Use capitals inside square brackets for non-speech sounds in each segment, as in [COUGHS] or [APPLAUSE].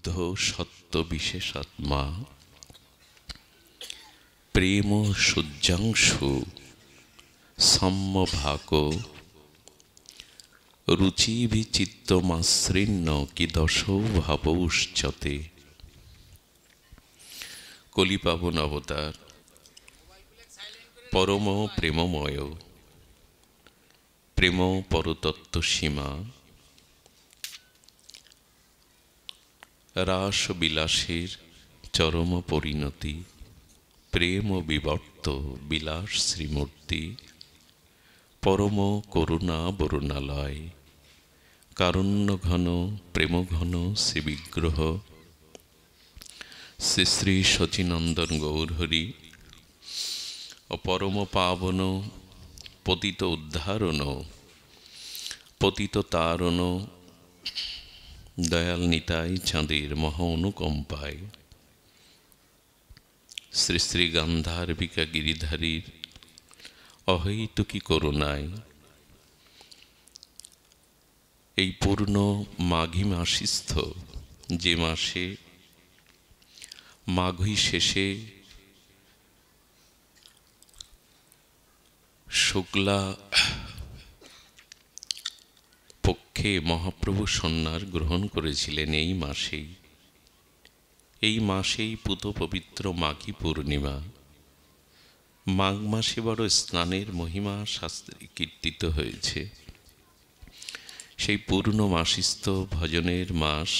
শুদ্ধ সত্য বিশেষ প্রেম সূর্যাংশু সম্যভাগ রুচিভিচিত্তমাশ্রীণ্য কিদশৌ ভাব উচ্চতে কলিপাবন অবতার পরম প্রেমময় প্রেম পরতত্ত্ব সীমা রাস বিলাসের চরম পরিণতি প্রেম বিবর্ত বিলাস শ্রীমূর্তি পরম করুণা বরুণালয় কারণ্য ঘন ঘন শ্রীবিগ্রহ শ্রী শ্রী শচীনন্দন ও পরম পাবন পতিত উদ্ধারণ পতিত তারণ দয়াল নিতাই চাঁদের মহা অনুকম্পায় শ্রী শ্রী গান্ধারবিকা গিরিধারীর অহৈতুকি করুণায় এই পূর্ণ মাঘী মাসিস্থ যে মাসে মাঘী শেষে শুক্লা পক্ষে মহাপ্রভু সন্ন্যার গ্রহণ করেছিলেন এই মাসেই এই মাসেই পুত পবিত্র মাঘী পূর্ণিমা মাঘ মাসে বড় স্নানের মহিমা শাস্ত্রে কীর্তিত হয়েছে সেই পূর্ণ মাসিস্থ ভজনের মাস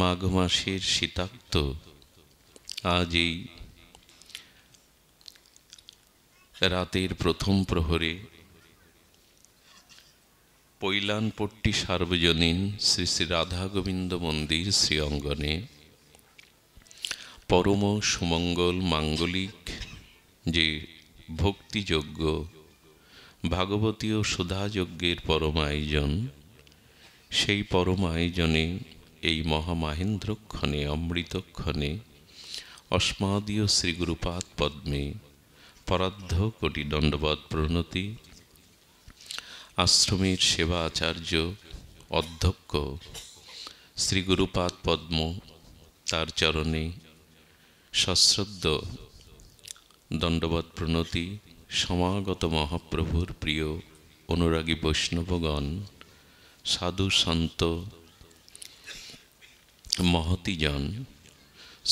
মাঘ মাসের শীতাক্ত আজ এই রাতের প্রথম প্রহরে পৈলানপট্টি সার্বজনীন শ্রী শ্রী রাধা গোবিন্দ মন্দির শ্রী অঙ্গনে পরম সুমঙ্গল মাঙ্গলিক যে ভক্তিযজ্ঞ ভাগবতীয় সুধাযজ্ঞের পরম আয়োজন সেই পরম আয়োজনে এই মহামাহেন্দ্রক্ষণে অমৃতক্ষণে অস্মাদীয় শ্রীগুরুপাত পদ্মে পরাদ্ধ কোটি দণ্ডবাদ প্রণতি আশ্রমের সেবা আচার্য অধ্যক্ষ শ্রী গুরুপাদ পদ্ম তার চরণে সশ্রদ্ধ দণ্ডবত প্রণতি সমাগত মহাপ্রভুর প্রিয় অনুরাগী বৈষ্ণবগণ সাধু সন্ত মহতিজন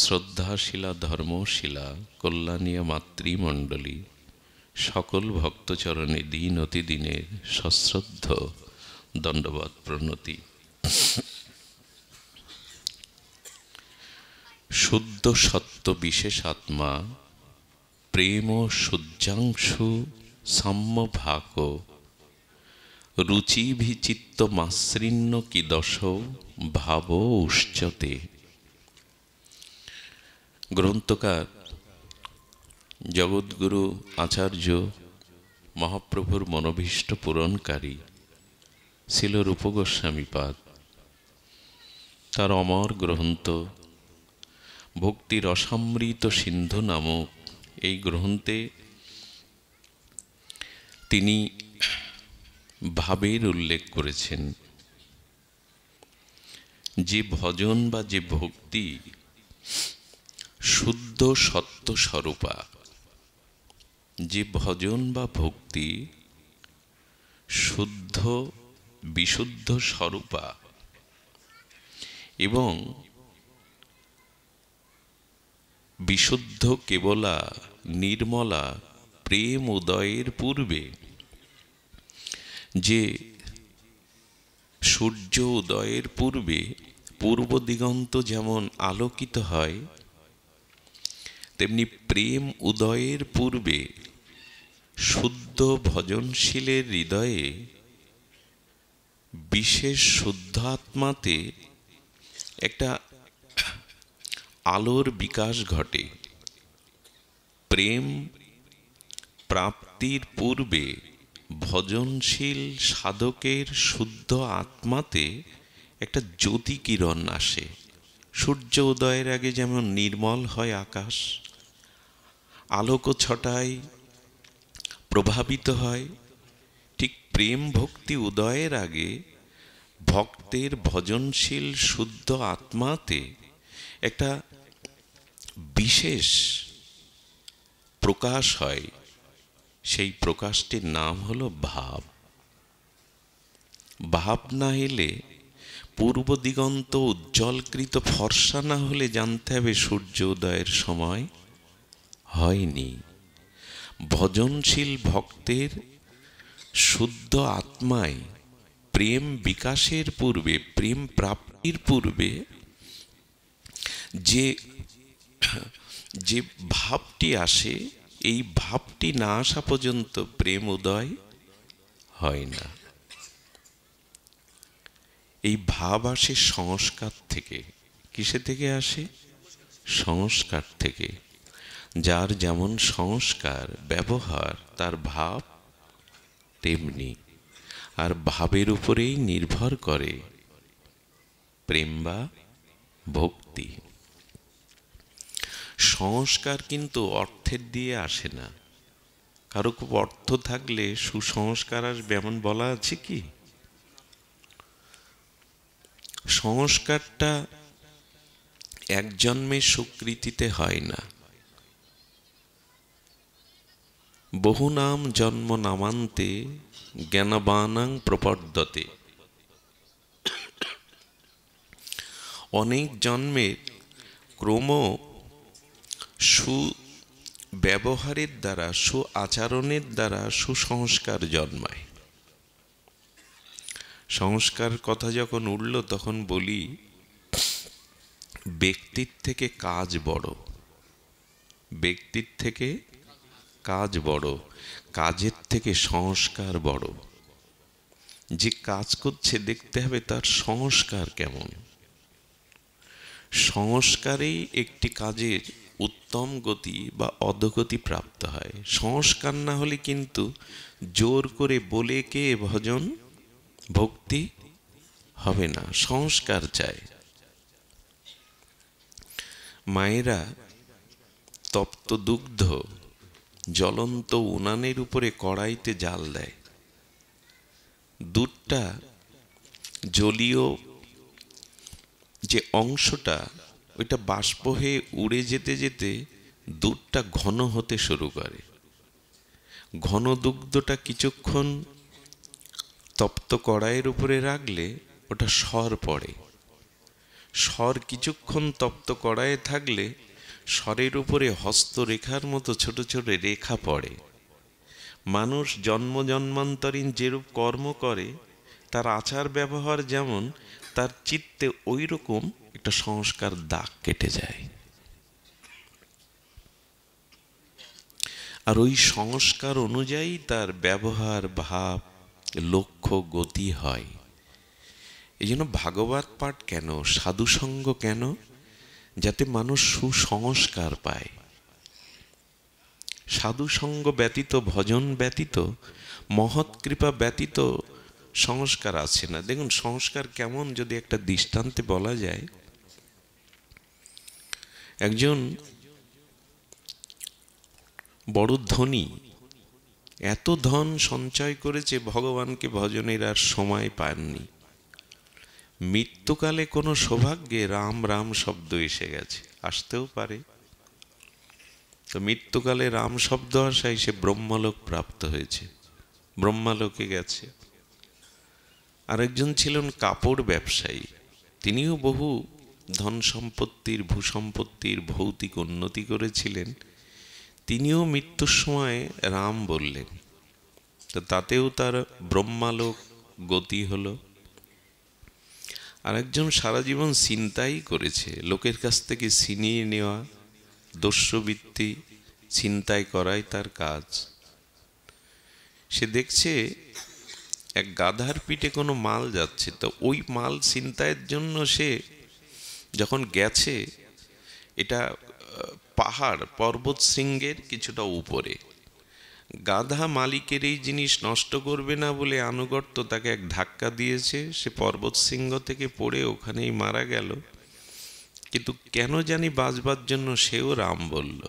শ্রদ্ধাশিলা ধর্মশিলা কল্যাণীয় মাতৃমণ্ডলী সকল ভক্তচরণে দিন অতিদিনের সশ্রদ্ধ দণ্ডবাদ প্রণতি শুদ্ধ সত্য বিশেষ আত্মা প্রেম সূর্যাংশু সাম্যভাক রুচিভিচিত্ত মাসৃণ্য দশ ভাব উচ্চতে গ্রন্থকার জগদ্গুরু আচার্য মহাপ্রভুর মনোভীষ্ট পূরণকারী ছিল রূপগোস্বামীপাদ তার অমর গ্রন্থ ভক্তির অসমৃত সিন্ধু নামক এই গ্রন্থে তিনি ভাবের উল্লেখ করেছেন যে ভজন বা যে ভক্তি শুদ্ধ সত্য স্বরূপা যে ভজন বা ভক্তি শুদ্ধ বিশুদ্ধ স্বরূপা এবং বিশুদ্ধ কেবলা নির্মলা প্রেম উদয়ের পূর্বে যে সূর্য উদয়ের পূর্বে পূর্ব দিগন্ত যেমন আলোকিত হয় তেমনি প্রেম উদয়ের পূর্বে শুদ্ধ ভজনশীলের হৃদয়ে বিশেষ শুদ্ধাত্মাতে একটা আলোর বিকাশ ঘটে প্রেম প্রাপ্তির পূর্বে ভজনশীল সাধকের শুদ্ধ আত্মাতে একটা জ্যোতি কিরণ আসে সূর্য উদয়ের আগে যেমন নির্মল হয় আকাশ আলোক ছটায় প্রভাবিত হয় ঠিক প্রেম ভক্তি উদয়ের আগে ভক্তের ভজনশীল শুদ্ধ আত্মাতে একটা বিশেষ প্রকাশ হয় সেই প্রকাশটির নাম হলো ভাব ভাব না এলে পূর্ব দিগন্ত উজ্জ্বলকৃত ফর্সা না হলে জানতে হবে সূর্য উদয়ের সময় হয়নি ভজনশীল ভক্তের শুদ্ধ আত্মায় প্রেম বিকাশের পূর্বে প্রেম প্রাপ্তির পূর্বে যে যে ভাবটি আসে এই ভাবটি না আসা পর্যন্ত প্রেম উদয় হয় না এই ভাব আসে সংস্কার থেকে কিসে থেকে আসে সংস্কার থেকে যার যেমন সংস্কার ব্যবহার তার ভাব তেমনি আর ভাবের উপরেই নির্ভর করে প্রেম বা ভক্তি সংস্কার কিন্তু অর্থের দিয়ে আসে না কারো খুব অর্থ থাকলে সুসংস্কার আসবে এমন বলা আছে কি সংস্কারটা এক জন্মে স্বীকৃতিতে হয় না বহুনাম জন্ম নামান্তে জ্ঞানবানাং প্রপদ্যতে অনেক জন্মের ক্রম সুব্যবহারের দ্বারা সুআচরণের দ্বারা সুসংস্কার জন্মায় সংস্কার কথা যখন উঠল তখন বলি ব্যক্তির থেকে কাজ বড় ব্যক্তির থেকে কাজ বড় কাজের থেকে সংস্কার বড় যে কাজ করছে দেখতে হবে তার সংস্কার কেমন সংস্কারেই একটি কাজের উত্তম গতি বা অধগতি প্রাপ্ত হয় সংস্কার না হলে কিন্তু জোর করে বলে কে ভজন ভক্তি হবে না সংস্কার চায় মায়েরা তপ্ত দুগ্ধ জ্বলন্ত উনানের উপরে কড়াইতে জাল দেয় দুধটা জলীয় যে অংশটা ওইটা বাষ্প হয়ে উড়ে যেতে যেতে দুধটা ঘন হতে শুরু করে ঘন দুগ্ধটা কিছুক্ষণ তপ্ত কড়াইয়ের উপরে রাখলে ওটা সর পড়ে সর কিছুক্ষণ তপ্ত কড়াইয়ে থাকলে স্বরের উপরে হস্তরেখার মতো ছোট ছোট রেখা পড়ে মানুষ জন্ম জন্মান্তরীণ যেরূপ কর্ম করে তার আচার ব্যবহার যেমন তার চিত্তে ওই রকম একটা সংস্কার দাগ কেটে যায় আর ওই সংস্কার অনুযায়ী তার ব্যবহার ভাব লক্ষ্য গতি হয় এই জন্য ভাগবত পাঠ কেন সাধুসঙ্গ কেন যাতে মানুষ সুসংস্কার পায় সাধুসঙ্গ ব্যতীত ভজন ব্যতীত মহৎ কৃপা ব্যতীত সংস্কার আছে না দেখুন সংস্কার কেমন যদি একটা দৃষ্টান্তে বলা যায় একজন বড় ধনী এত ধন সঞ্চয় করেছে ভগবানকে ভজনের আর সময় পাননি মৃত্যুকালে কোনো সৌভাগ্যে রাম রাম শব্দ এসে গেছে আসতেও পারে তো মৃত্যুকালে রাম শব্দ আসায় সে ব্রহ্মলোক প্রাপ্ত হয়েছে ব্রহ্মালোকে গেছে আরেকজন ছিলেন কাপড় ব্যবসায়ী তিনিও বহু ধন সম্পত্তির ভূসম্পত্তির ভৌতিক উন্নতি করেছিলেন তিনিও মৃত্যুর সময় রাম বললেন তো তাতেও তার ব্রহ্মালোক গতি হলো আরেকজন সারা জীবন চিন্তাই করেছে লোকের কাছ থেকে ছিনিয়ে নেওয়া দস্যবৃত্তি চিন্তাই করাই তার কাজ সে দেখছে এক গাধার পিঠে কোনো মাল যাচ্ছে তো ওই মাল চিন্তায়ের জন্য সে যখন গেছে এটা পাহাড় পর্বত শৃঙ্গের কিছুটা উপরে গাধা মালিকের এই জিনিস নষ্ট করবে না বলে আনুগত্য তাকে এক ধাক্কা দিয়েছে সে পর্বত সিংহ থেকে পড়ে ওখানেই মারা গেল কিন্তু কেন জানি বাঁচবার জন্য সেও রাম বলল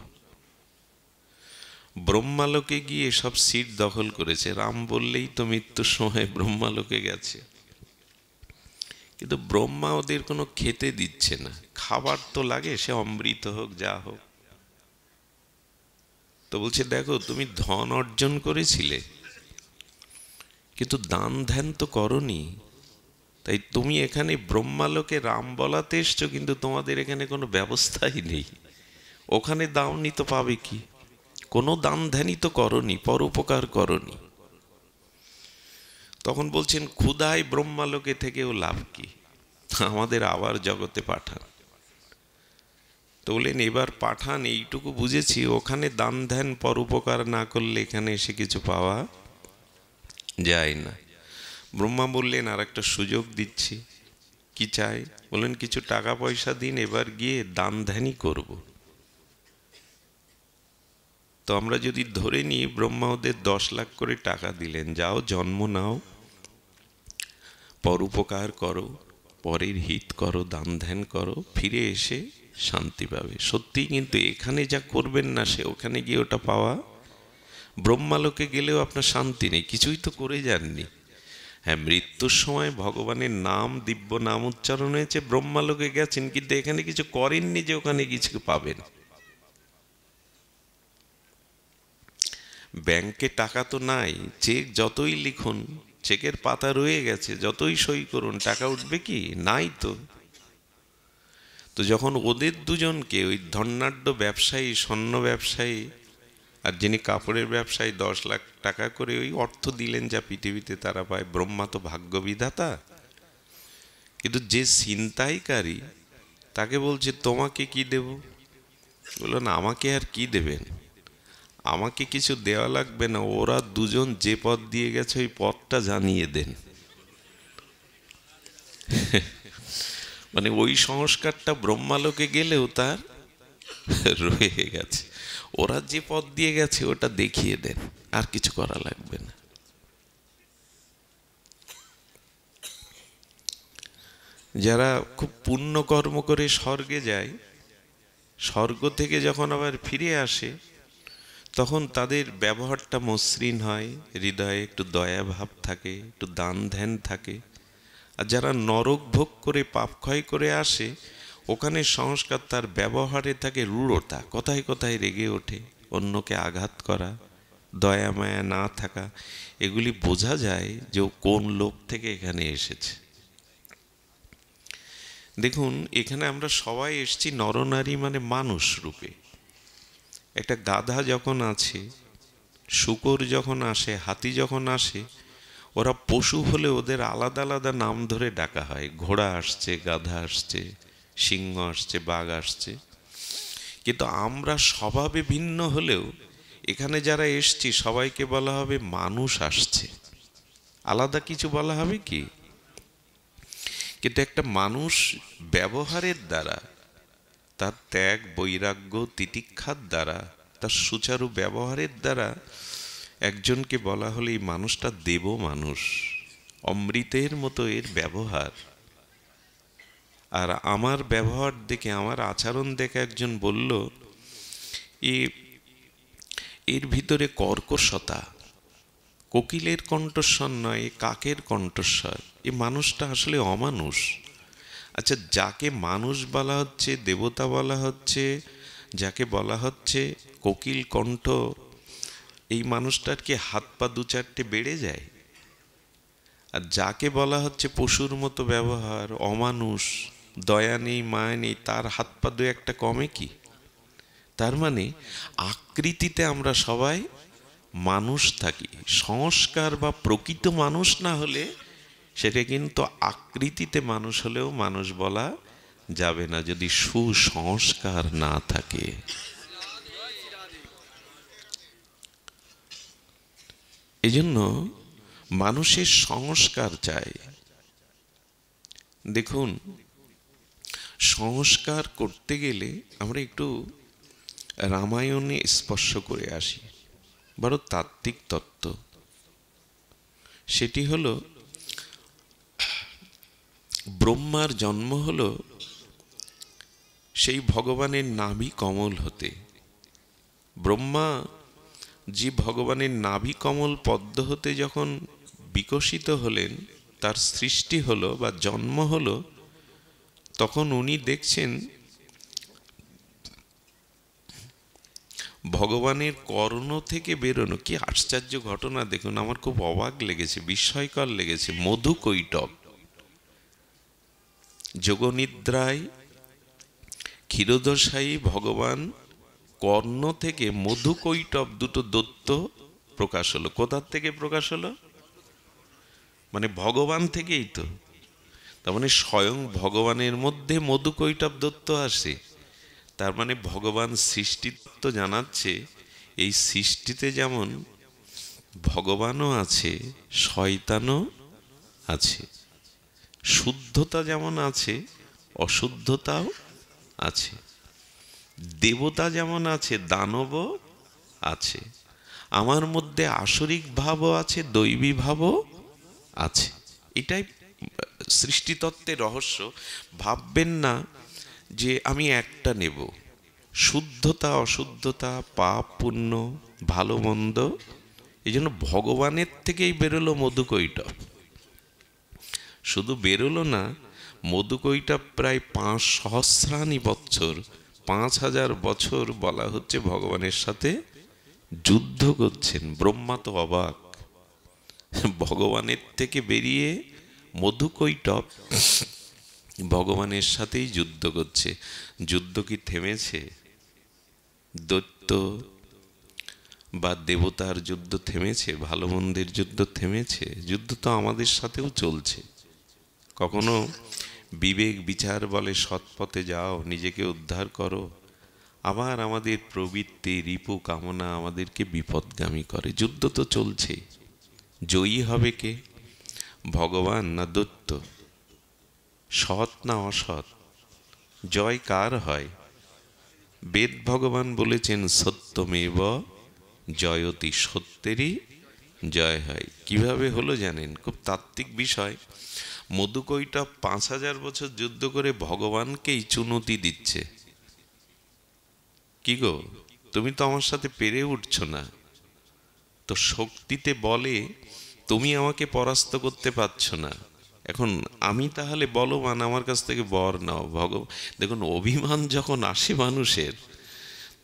ব্রহ্মালোকে গিয়ে সব সিট দখল করেছে রাম বললেই তো মৃত্যুর সময় ব্রহ্মালোকে গেছে কিন্তু ব্রহ্মা ওদের কোনো খেতে দিচ্ছে না খাবার তো লাগে সে অমৃত হোক যা হোক তো বলছে দেখো তুমি ধন অর্জন করেছিলে কিন্তু দান ধ্যান তো করনি তাই তুমি এখানে ব্রহ্মালোকে রাম বলাতে এসছো কিন্তু তোমাদের এখানে কোনো ব্যবস্থাই নেই ওখানে দাওনি তো পাবে কি কোনো দান ধ্যানই তো করনি পরোপকার করনি তখন বলছেন ক্ষুধায় ব্রহ্মালোকে থেকেও লাভ কি আমাদের আবার জগতে পাঠান তো বললেন এবার পাঠান এইটুকু বুঝেছি ওখানে দান ধ্যান পরোপকার না করলে এখানে এসে কিছু পাওয়া যায় না ব্রহ্মা বললেন আর একটা সুযোগ দিচ্ছি কি চাই বললেন কিছু টাকা পয়সা দিন এবার গিয়ে দান ধ্যানই করব তো আমরা যদি ধরে নিই ব্রহ্মা ওদের দশ লাখ করে টাকা দিলেন যাও জন্ম নাও পরোপকার করো পরের হিত করো দান ধ্যান করো ফিরে এসে শান্তি পাবে সত্যি কিন্তু এখানে যা করবেন না সে ওখানে গিয়ে ওটা পাওয়া ব্রহ্মালোকে গেলেও আপনার শান্তি নেই কিছুই তো করে যাননি হ্যাঁ মৃত্যুর সময় ভগবানের নাম দিব্য নাম উচ্চারণ হয়েছে ব্রহ্মালোকে গেছেন কিন্তু এখানে কিছু করেননি যে ওখানে কিছু পাবেন ব্যাংকে টাকা তো নাই চেক যতই লিখুন চেকের পাতা রয়ে গেছে যতই সই করুন টাকা উঠবে কি নাই তো তো যখন ওদের দুজনকে ওই ধন্যাঢ্য ব্যবসায়ী স্বর্ণ ব্যবসায়ী আর যিনি কাপড়ের ব্যবসায়ী দশ লাখ টাকা করে ওই অর্থ দিলেন যা পৃথিবীতে তারা পায় ব্রহ্মা তো ভাগ্যবিধাতা কিন্তু যে ছিনতাইকারী তাকে বলছে তোমাকে কি দেব না আমাকে আর কি দেবেন আমাকে কিছু দেওয়া লাগবে না ওরা দুজন যে পথ দিয়ে গেছে ওই পথটা জানিয়ে দেন মানে ওই সংস্কারটা ব্রহ্মালোকে গেলেও তার রয়ে গেছে ওরা যে পথ দিয়ে গেছে ওটা দেখিয়ে দেন আর কিছু করা লাগবে না যারা খুব পুণ্য কর্ম করে স্বর্গে যায় স্বর্গ থেকে যখন আবার ফিরে আসে তখন তাদের ব্যবহারটা মসৃণ হয় হৃদয়ে একটু দয়া ভাব থাকে একটু দান ধ্যান থাকে আর যারা নরক ভোগ করে পাপ ক্ষয় করে আসে ওখানে সংস্কার তার ব্যবহারে থাকে রূঢ়তা কথায় কথায় রেগে ওঠে অন্যকে আঘাত করা দয়া মায়া না থাকা এগুলি বোঝা যায় যে ও কোন লোক থেকে এখানে এসেছে দেখুন এখানে আমরা সবাই এসছি নরনারী মানে মানুষ রূপে একটা গাধা যখন আছে শুকর যখন আসে হাতি যখন আসে ওরা পশু হলে ওদের আলাদা আলাদা নাম ধরে ডাকা হয় ঘোড়া আসছে গাধা আসছে সিংহ আসছে বাঘ আসছে কিন্তু আমরা স্বভাবে ভিন্ন হলেও এখানে যারা এসছি সবাইকে বলা হবে মানুষ আসছে আলাদা কিছু বলা হবে কি কিন্তু একটা মানুষ ব্যবহারের দ্বারা তার ত্যাগ বৈরাগ্য তিতিক্ষার দ্বারা তার সুচারু ব্যবহারের দ্বারা একজনকে বলা হলে এই মানুষটা দেব মানুষ অমৃতের মতো এর ব্যবহার আর আমার ব্যবহার দেখে আমার আচরণ দেখে একজন বলল এ এর ভিতরে কর্কশতা কোকিলের কণ্ঠস্বর নয় কাকের কণ্ঠস্বর এ মানুষটা আসলে অমানুষ আচ্ছা যাকে মানুষ বলা হচ্ছে দেবতা বলা হচ্ছে যাকে বলা হচ্ছে কোকিল কণ্ঠ এই মানুষটার কি হাত পা দু চারটে বেড়ে যায় আর যাকে বলা হচ্ছে পশুর মতো ব্যবহার অমানুষ দয়া নেই মায় নেই তার হাত পা দু একটা কমে কি তার মানে আকৃতিতে আমরা সবাই মানুষ থাকি সংস্কার বা প্রকৃত মানুষ না হলে সেটা কিন্তু আকৃতিতে মানুষ হলেও মানুষ বলা যাবে না যদি সুসংস্কার না থাকে এজন্য মানুষের সংস্কার চাই দেখুন সংস্কার করতে গেলে আমরা একটু রামায়ণে স্পর্শ করে আসি বড় তাত্ত্বিক তত্ত্ব সেটি হল ব্রহ্মার জন্ম হল সেই ভগবানের নামই কমল হতে ব্রহ্মা জীব ভগবানের নাভি কমল পদ্ম হতে যখন বিকশিত হলেন তার সৃষ্টি হলো বা জন্ম হলো তখন উনি দেখছেন ভগবানের কর্ণ থেকে বেরোনো কি আশ্চর্য ঘটনা দেখুন আমার খুব অবাক লেগেছে বিস্ময়কর লেগেছে মধু কৈটব যোগনিদ্রায় ক্ষীরোদশায়ী ভগবান কর্ণ থেকে মধু কৈটব দুটো দত্ত প্রকাশ হলো কোথার থেকে প্রকাশ হলো মানে ভগবান থেকেই তো তার মানে স্বয়ং ভগবানের মধ্যে মধু কৈটব দত্ত আসে তার মানে ভগবান সৃষ্টিত্ব জানাচ্ছে এই সৃষ্টিতে যেমন ভগবানও আছে শয়তানও আছে শুদ্ধতা যেমন আছে অশুদ্ধতাও আছে দেবতা যেমন আছে দানবও আছে আমার মধ্যে আসরিক ভাবও আছে দৈবী ভাবও আছে এটাই সৃষ্টিতত্ত্বের রহস্য ভাববেন না যে আমি একটা নেব শুদ্ধতা অশুদ্ধতা পাপ পুণ্য ভালো মন্দ এই জন্য ভগবানের থেকেই বেরোলো মধু শুধু বেরোলো না মধু প্রায় পাঁচ সহস্রানি বৎসর পাঁচ হাজার বছর বলা হচ্ছে ভগবানের সাথে যুদ্ধ করছেন ব্রহ্মা তো অবাক ভগবানের থেকে বেরিয়ে মধুকৈটপ ভগবানের সাথেই যুদ্ধ করছে যুদ্ধ কি থেমেছে দৈত্য বা দেবতার যুদ্ধ থেমেছে ভালো মন্দের যুদ্ধ থেমেছে যুদ্ধ তো আমাদের সাথেও চলছে কখনো বিবেক বিচার বলে সৎপথে যাও নিজেকে উদ্ধার করো আবার আমাদের প্রবৃত্তি রিপু কামনা আমাদেরকে বিপদগামী করে যুদ্ধ তো চলছে জয়ী হবে কে ভগবান না দত্ত সৎ না অসৎ জয় কার হয় বেদ ভগবান বলেছেন সত্যমেব জয়তি সত্যেরই জয় হয় কিভাবে হলো জানেন খুব তাত্ত্বিক বিষয় মধুকৈটা পাঁচ হাজার বছর যুদ্ধ করে ভগবানকেই চুনতি দিচ্ছে কি গো তুমি তো আমার সাথে পেরে উঠছ না তো শক্তিতে বলে তুমি আমাকে পরাস্ত করতে পারছ না এখন আমি তাহলে বলবান আমার কাছ থেকে বর নাও ভগ দেখুন অভিমান যখন আসে মানুষের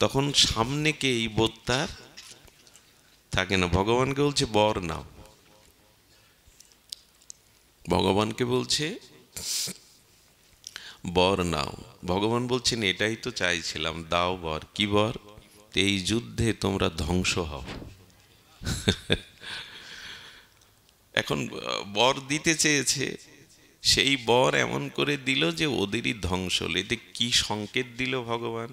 তখন সামনে কে এই বোত্তার থাকে না ভগবানকে বলছে বর নাও ভগবানকে বলছে বর নাও ভগবান বলছেন এটাই তো চাইছিলাম দাও বর কি বর এই যুদ্ধে তোমরা ধ্বংস হও এখন বর দিতে চেয়েছে সেই বর এমন করে দিল যে ওদেরই ধ্বংস হল এতে কি সংকেত দিল ভগবান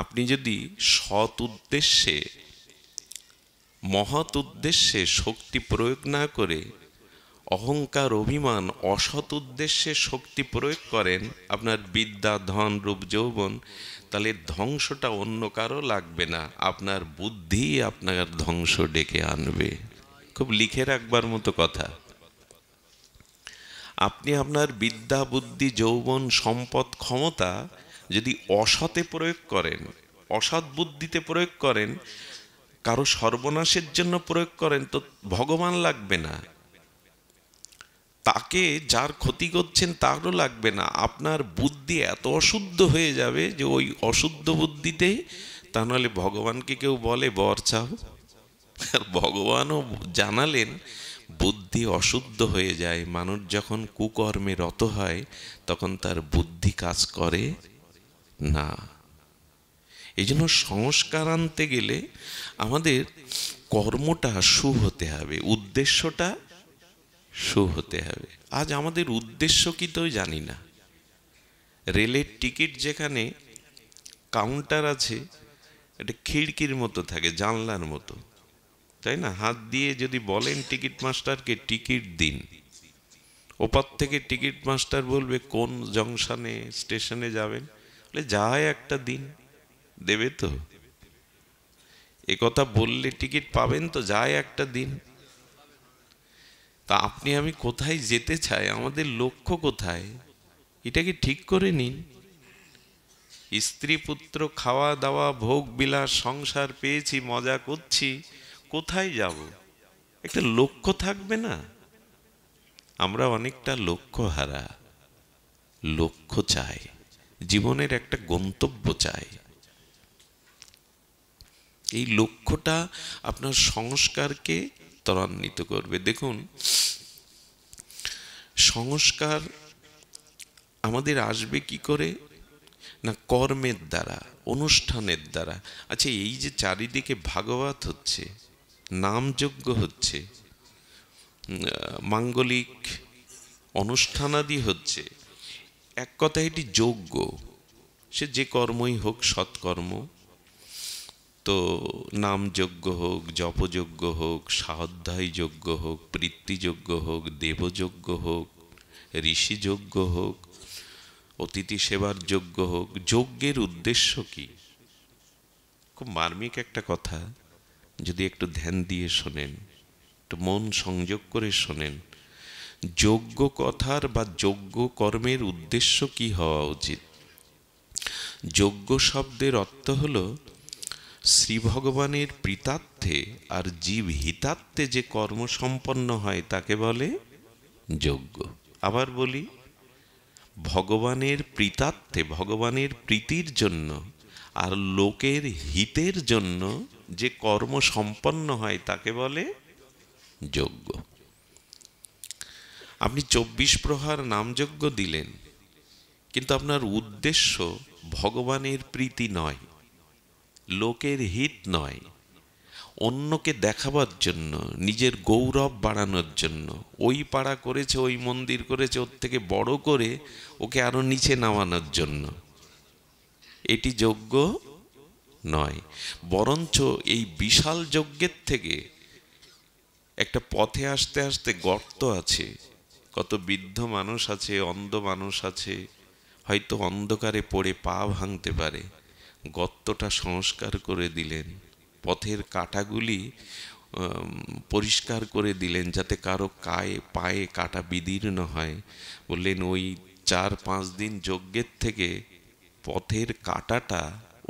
আপনি যদি সৎ উদ্দেশ্যে মহৎ উদ্দেশ্যে শক্তি প্রয়োগ না করে অহংকার অভিমান অসৎ উদ্দেশ্যে শক্তি প্রয়োগ করেন আপনার বিদ্যা ধন রূপ যৌবন তাহলে ধ্বংসটা অন্য কারো লাগবে না আপনার বুদ্ধি আপনার ধ্বংস ডেকে আনবে খুব লিখে রাখবার মতো কথা আপনি আপনার বিদ্যা বুদ্ধি যৌবন সম্পদ ক্ষমতা যদি অসতে প্রয়োগ করেন অসৎ বুদ্ধিতে প্রয়োগ করেন কারো সর্বনাশের জন্য প্রয়োগ করেন তো ভগবান লাগবে না তাকে যার ক্ষতি করছেন তারও লাগবে না আপনার বুদ্ধি এত অশুদ্ধ হয়ে যাবে যে ওই অশুদ্ধ বুদ্ধিতে তা নাহলে ভগবানকে কেউ বলে বর চাও আর ভগবানও জানালেন বুদ্ধি অশুদ্ধ হয়ে যায় মানুষ যখন কুকর্মে রত হয় তখন তার বুদ্ধি কাজ করে না এই জন্য সংস্কার আনতে গেলে আমাদের কর্মটা সু হতে হবে উদ্দেশ্যটা শো হতে হবে আজ আমাদের উদ্দেশ্য কি তো জানি না রেলের টিকিট যেখানে কাউন্টার আছে এটা খিড়কির মতো থাকে জানলার মতো তাই না হাত দিয়ে যদি বলেন টিকিট মাস্টারকে টিকিট দিন ওপার থেকে টিকিট মাস্টার বলবে কোন জংশনে স্টেশনে যাবেন বলে যায় একটা দিন দেবে তো কথা বললে টিকিট পাবেন তো যায় একটা দিন তা আপনি আমি কোথায় যেতে চাই আমাদের লক্ষ্য কোথায় এটাকে ঠিক করে নিন স্ত্রী পুত্র খাওয়া দাওয়া ভোগ বিলাস সংসার পেয়েছি মজা করছি কোথায় যাব একটা লক্ষ্য থাকবে না আমরা অনেকটা লক্ষ্য হারা লক্ষ্য চাই জীবনের একটা গন্তব্য চাই এই লক্ষ্যটা আপনার সংস্কারকে ত্বরান্বিত করবে দেখুন সংস্কার আমাদের আসবে কি করে না কর্মের দ্বারা অনুষ্ঠানের দ্বারা আচ্ছা এই যে চারিদিকে ভাগবত হচ্ছে নামযজ্ঞ হচ্ছে মাঙ্গলিক অনুষ্ঠানাদি হচ্ছে এক কথা এটি যোগ্য সে যে কর্মই হোক সৎকর্ম তো নামযজ্ঞ হোক জপযজ্ঞ হোক সাধ্যায় যজ্ঞ হোক পৃত্তিযজ্ঞ হোক দেবযজ্ঞ হোক ঋষিযজ্ঞ হোক অতিথি সেবার যজ্ঞ হোক যজ্ঞের উদ্দেশ্য কি খুব মার্মিক একটা কথা যদি একটু ধ্যান দিয়ে শোনেন একটু মন সংযোগ করে শোনেন যজ্ঞ কথার বা যজ্ঞ কর্মের উদ্দেশ্য কি হওয়া উচিত যজ্ঞ শব্দের অর্থ হলো শ্রীভগবানের পিতার্থে আর জীব হিতার্থে যে কর্ম সম্পন্ন হয় তাকে বলে যজ্ঞ আবার বলি ভগবানের পিতার্থে ভগবানের প্রীতির জন্য আর লোকের হিতের জন্য যে কর্ম সম্পন্ন হয় তাকে বলে যজ্ঞ আপনি চব্বিশ প্রহার নামযোগ্য দিলেন কিন্তু আপনার উদ্দেশ্য ভগবানের প্রীতি নয় লোকের হিত নয় অন্যকে দেখাবার জন্য নিজের গৌরব বাড়ানোর জন্য ওই পাড়া করেছে ওই মন্দির করেছে ওর থেকে বড় করে ওকে আরও নিচে নামানোর জন্য এটি যোগ্য নয় বরঞ্চ এই বিশাল যজ্ঞের থেকে একটা পথে আসতে আসতে গর্ত আছে কত বৃদ্ধ মানুষ আছে অন্ধ মানুষ আছে হয়তো অন্ধকারে পড়ে পা ভাঙতে পারে গর্তটা সংস্কার করে দিলেন পথের কাঁটাগুলি পরিষ্কার করে দিলেন যাতে কারো কায়ে পায়ে কাটা বিদীর্ণ হয় বললেন ওই চার পাঁচ দিন যজ্ঞের থেকে পথের কাটাটা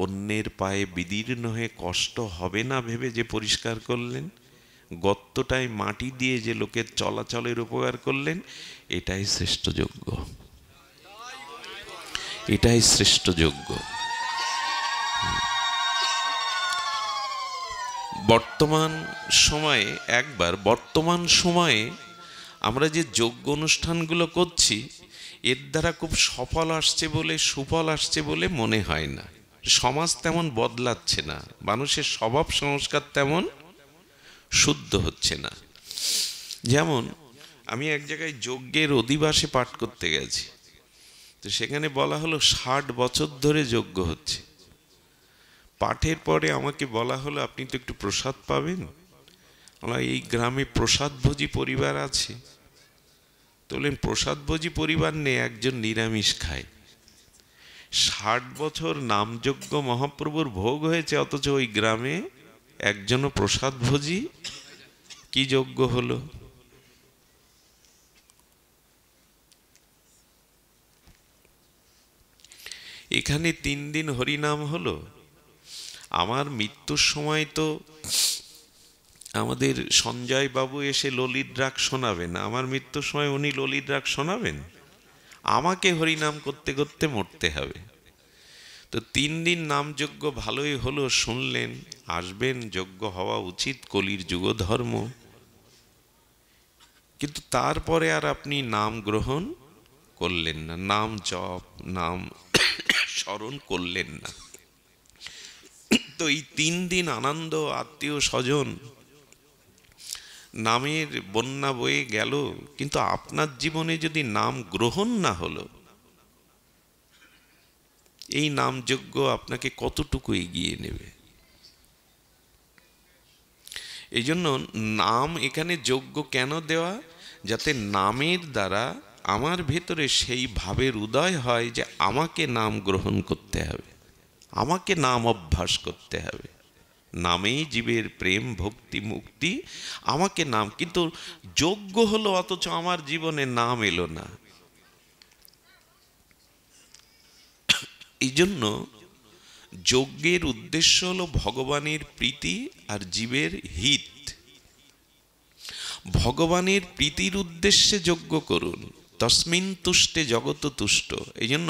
অন্যের পায়ে বিদীর্ণ হয়ে কষ্ট হবে না ভেবে যে পরিষ্কার করলেন গর্তটায় মাটি দিয়ে যে লোকের চলাচলের উপকার করলেন এটাই শ্রেষ্ঠ যোগ্য এটাই শ্রেষ্ঠ যোগ্য বর্তমান সময়ে একবার বর্তমান সময়ে আমরা যে যোগ্য অনুষ্ঠানগুলো করছি এর দ্বারা খুব সফল আসছে বলে সুফল আসছে বলে মনে হয় না সমাজ তেমন বদলাচ্ছে না মানুষের স্বভাব সংস্কার তেমন শুদ্ধ হচ্ছে না যেমন আমি এক জায়গায় যজ্ঞের অধিবাসে পাঠ করতে গেছি তো সেখানে বলা হলো ষাট বছর ধরে যজ্ঞ হচ্ছে পাঠের পরে আমাকে বলা হলো আপনি তো একটু প্রসাদ পাবেন এই গ্রামে প্রসাদভোজী পরিবার আছে তো বললেন প্রসাদভোজী পরিবার নেই একজন নিরামিষ খায় ষাট বছর নামযজ্ঞ মহাপ্রভুর ভোগ হয়েছে অথচ ওই গ্রামে একজনও প্রসাদভোজী কি যোগ্য হলো এখানে তিন দিন হরিনাম হলো আমার মৃত্যুর সময় তো আমাদের সঞ্জয় বাবু এসে ললিত রাগ শোনাবেন আমার মৃত্যুর সময় উনি ললিত রাগ শোনাবেন আমাকে হরিনাম করতে করতে মরতে হবে তো তিন দিন নামযজ্ঞ ভালোই হলো শুনলেন আসবেন যজ্ঞ হওয়া উচিত কলির যুগ ধর্ম কিন্তু তারপরে আর আপনি নাম গ্রহণ করলেন না নাম জপ নাম [COUGHS] স্মরণ করলেন না তো এই তিন দিন আনন্দ আত্মীয় স্বজন নামের বন্যা বয়ে গেল কিন্তু আপনার জীবনে যদি নাম গ্রহণ না হলো এই নামযজ্ঞ আপনাকে কতটুকু এগিয়ে নেবে এই জন্য নাম এখানে যোগ্য কেন দেওয়া যাতে নামের দ্বারা আমার ভেতরে সেই ভাবের উদয় হয় যে আমাকে নাম গ্রহণ করতে হবে আমাকে নাম অভ্যাস করতে হবে নামেই জীবের প্রেম ভক্তি মুক্তি আমাকে নাম কিন্তু যোগ্য হলো অথচ আমার জীবনে নাম এলো না এই জন্য যজ্ঞের উদ্দেশ্য হলো ভগবানের প্রীতি আর জীবের হিত ভগবানের প্রীতির উদ্দেশ্যে যজ্ঞ করুন তসমিন তুষ্টে জগত তুষ্ট এই জন্য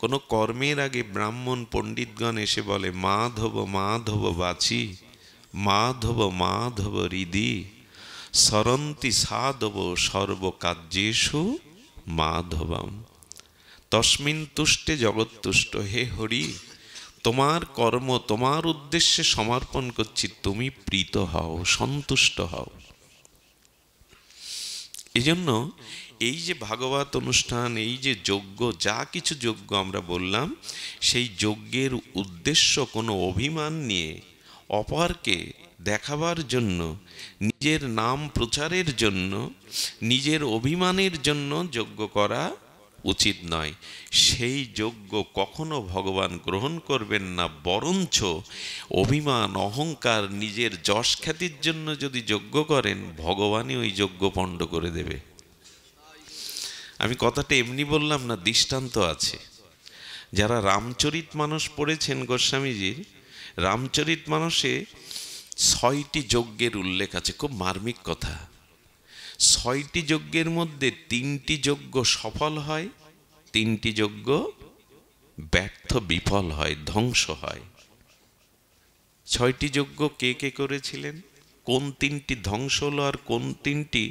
কোনো কর্মের আগে ব্রাহ্মণ পণ্ডিতগণ এসে বলে মাধব মাধব বাছি মাধব মাধব হৃদি সরন্তি সাধব সর্বকার্যেশু মাধবম তস্মিন তুষ্টে জগৎতুষ্ট হে হরি তোমার কর্ম তোমার উদ্দেশ্যে সমর্পণ করছি তুমি প্রীত হও সন্তুষ্ট হও এজন্য এই যে ভাগবত অনুষ্ঠান এই যে যজ্ঞ যা কিছু যজ্ঞ আমরা বললাম সেই যজ্ঞের উদ্দেশ্য কোনো অভিমান নিয়ে অপরকে দেখাবার জন্য নিজের নাম প্রচারের জন্য নিজের অভিমানের জন্য যজ্ঞ করা উচিত নয় সেই যজ্ঞ কখনো ভগবান গ্রহণ করবেন না বরঞ্চ অভিমান অহংকার নিজের যশ খ্যাতির জন্য যদি যজ্ঞ করেন ভগবানই ওই যজ্ঞ পণ্ড করে দেবে আমি কথাটা এমনি বললাম না দৃষ্টান্ত আছে যারা রামচরিত মানুষ পড়েছেন গোস্বামীজির রামচরিত মানুষে ছয়টি যজ্ঞের উল্লেখ আছে খুব মার্মিক কথা ছয়টি যজ্ঞের মধ্যে তিনটি যজ্ঞ সফল হয় তিনটি যজ্ঞ ব্যর্থ বিফল হয় ধ্বংস হয় ছয়টি যজ্ঞ কে কে করেছিলেন কোন তিনটি ধ্বংস হলো আর কোন তিনটি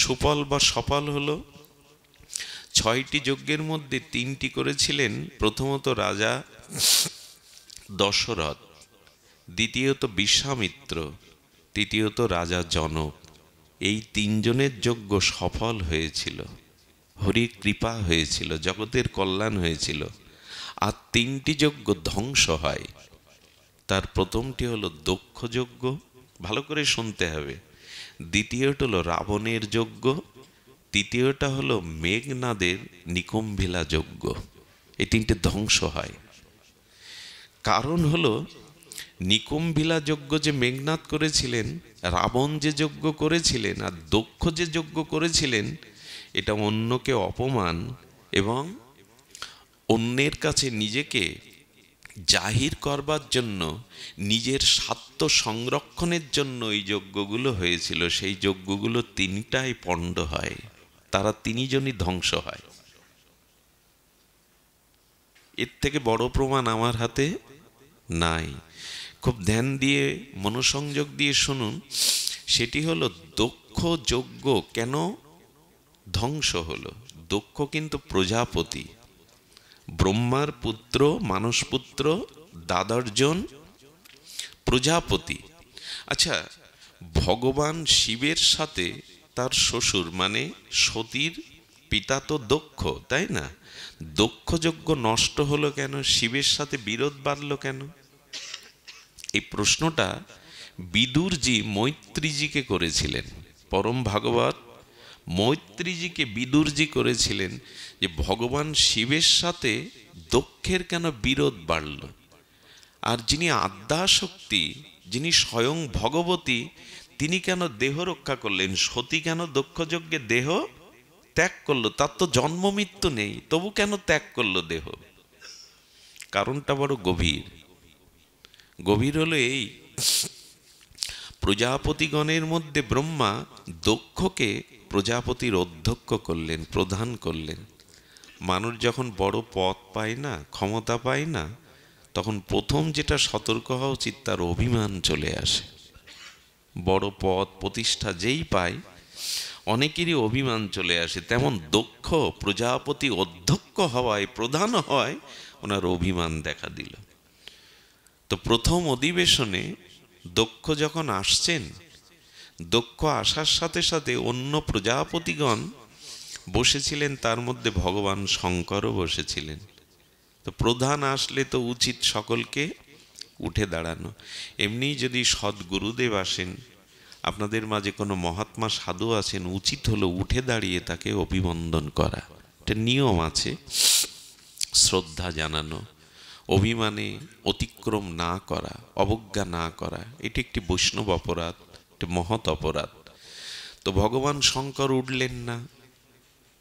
সুফল বা সফল হলো ছয়টি যজ্ঞের মধ্যে তিনটি করেছিলেন প্রথমত রাজা দশরথ দ্বিতীয়ত বিশ্বামিত্র তৃতীয়ত রাজা জনক এই তিনজনের যজ্ঞ সফল হয়েছিল হরি কৃপা হয়েছিল জগতের কল্যাণ হয়েছিল আর তিনটি যজ্ঞ ধ্বংস হয় তার প্রথমটি হলো দক্ষ যজ্ঞ ভালো করে শুনতে হবে দ্বিতীয়টি হলো রাবণের যজ্ঞ তৃতীয়টা হলো মেঘনাদের নিকুম্ভিলা যজ্ঞ এই তিনটে ধ্বংস হয় কারণ হলো নিকুম্ভিলা যজ্ঞ যে মেঘনাথ করেছিলেন রাবণ যে যজ্ঞ করেছিলেন আর দক্ষ যে যজ্ঞ করেছিলেন এটা অন্যকে অপমান এবং অন্যের কাছে নিজেকে জাহির করবার জন্য নিজের স্বার্থ সংরক্ষণের জন্য এই যজ্ঞগুলো হয়েছিল সেই যজ্ঞগুলো তিনটাই পণ্ড হয় তারা তিনজনই ধ্বংস হয় এর থেকে বড় প্রমাণ আমার হাতে নাই খুব ধ্যান দিয়ে মনোসংযোগ দিয়ে শুনুন সেটি হলো দক্ষ যজ্ঞ কেন ধ্বংস হলো দক্ষ কিন্তু প্রজাপতি ব্রহ্মার পুত্র পুত্র দাদর্জন প্রজাপতি আচ্ছা ভগবান শিবের সাথে তার শ্বশুর মানে সতীর পিতা তো দক্ষ তাই না দক্ষযজ্ঞ নষ্ট হলো কেন শিবের সাথে বিরোধ বাড়ল কেন এই প্রশ্নটা বিদুরজি মৈত্রীজিকে করেছিলেন পরম ভাগবত মৈত্রীজিকে বিদুরজি করেছিলেন যে ভগবান শিবের সাথে দক্ষের কেন বিরোধ বাড়ল আর যিনি আদ্যাশক্তি যিনি স্বয়ং ভগবতী তিনি কেন দেহ রক্ষা করলেন সতী কেন দক্ষযজ্ঞে দেহ ত্যাগ করলো তার তো জন্ম মৃত্যু নেই তবু কেন ত্যাগ করলো দেহ কারণটা বড় গভীর গভীর হলো এই প্রজাপতিগণের মধ্যে ব্রহ্মা দক্ষকে প্রজাপতির অধ্যক্ষ করলেন প্রধান করলেন মানুষ যখন বড় পথ পায় না ক্ষমতা পায় না তখন প্রথম যেটা সতর্ক হওয়া উচিত তার অভিমান চলে আসে বড় পদ প্রতিষ্ঠা যেই পায় অনেকেরই অভিমান চলে আসে তেমন দক্ষ প্রজাপতি অধ্যক্ষ হওয়ায় প্রধান হয় ওনার অভিমান দেখা দিল তো প্রথম অধিবেশনে দক্ষ যখন আসছেন দক্ষ আসার সাথে সাথে অন্য প্রজাপতিগণ বসেছিলেন তার মধ্যে ভগবান শঙ্করও বসেছিলেন তো প্রধান আসলে তো উচিত সকলকে উঠে দাঁড়ানো এমনি যদি সদ্গুরুদেব আসেন আপনাদের মাঝে কোনো মহাত্মা সাধু আছেন উচিত হলো উঠে দাঁড়িয়ে তাকে অভিবন্দন করা একটা নিয়ম আছে শ্রদ্ধা জানানো অভিমানে অতিক্রম না করা অবজ্ঞা না করা এটি একটি বৈষ্ণব অপরাধ একটি মহৎ অপরাধ তো ভগবান শঙ্কর উঠলেন না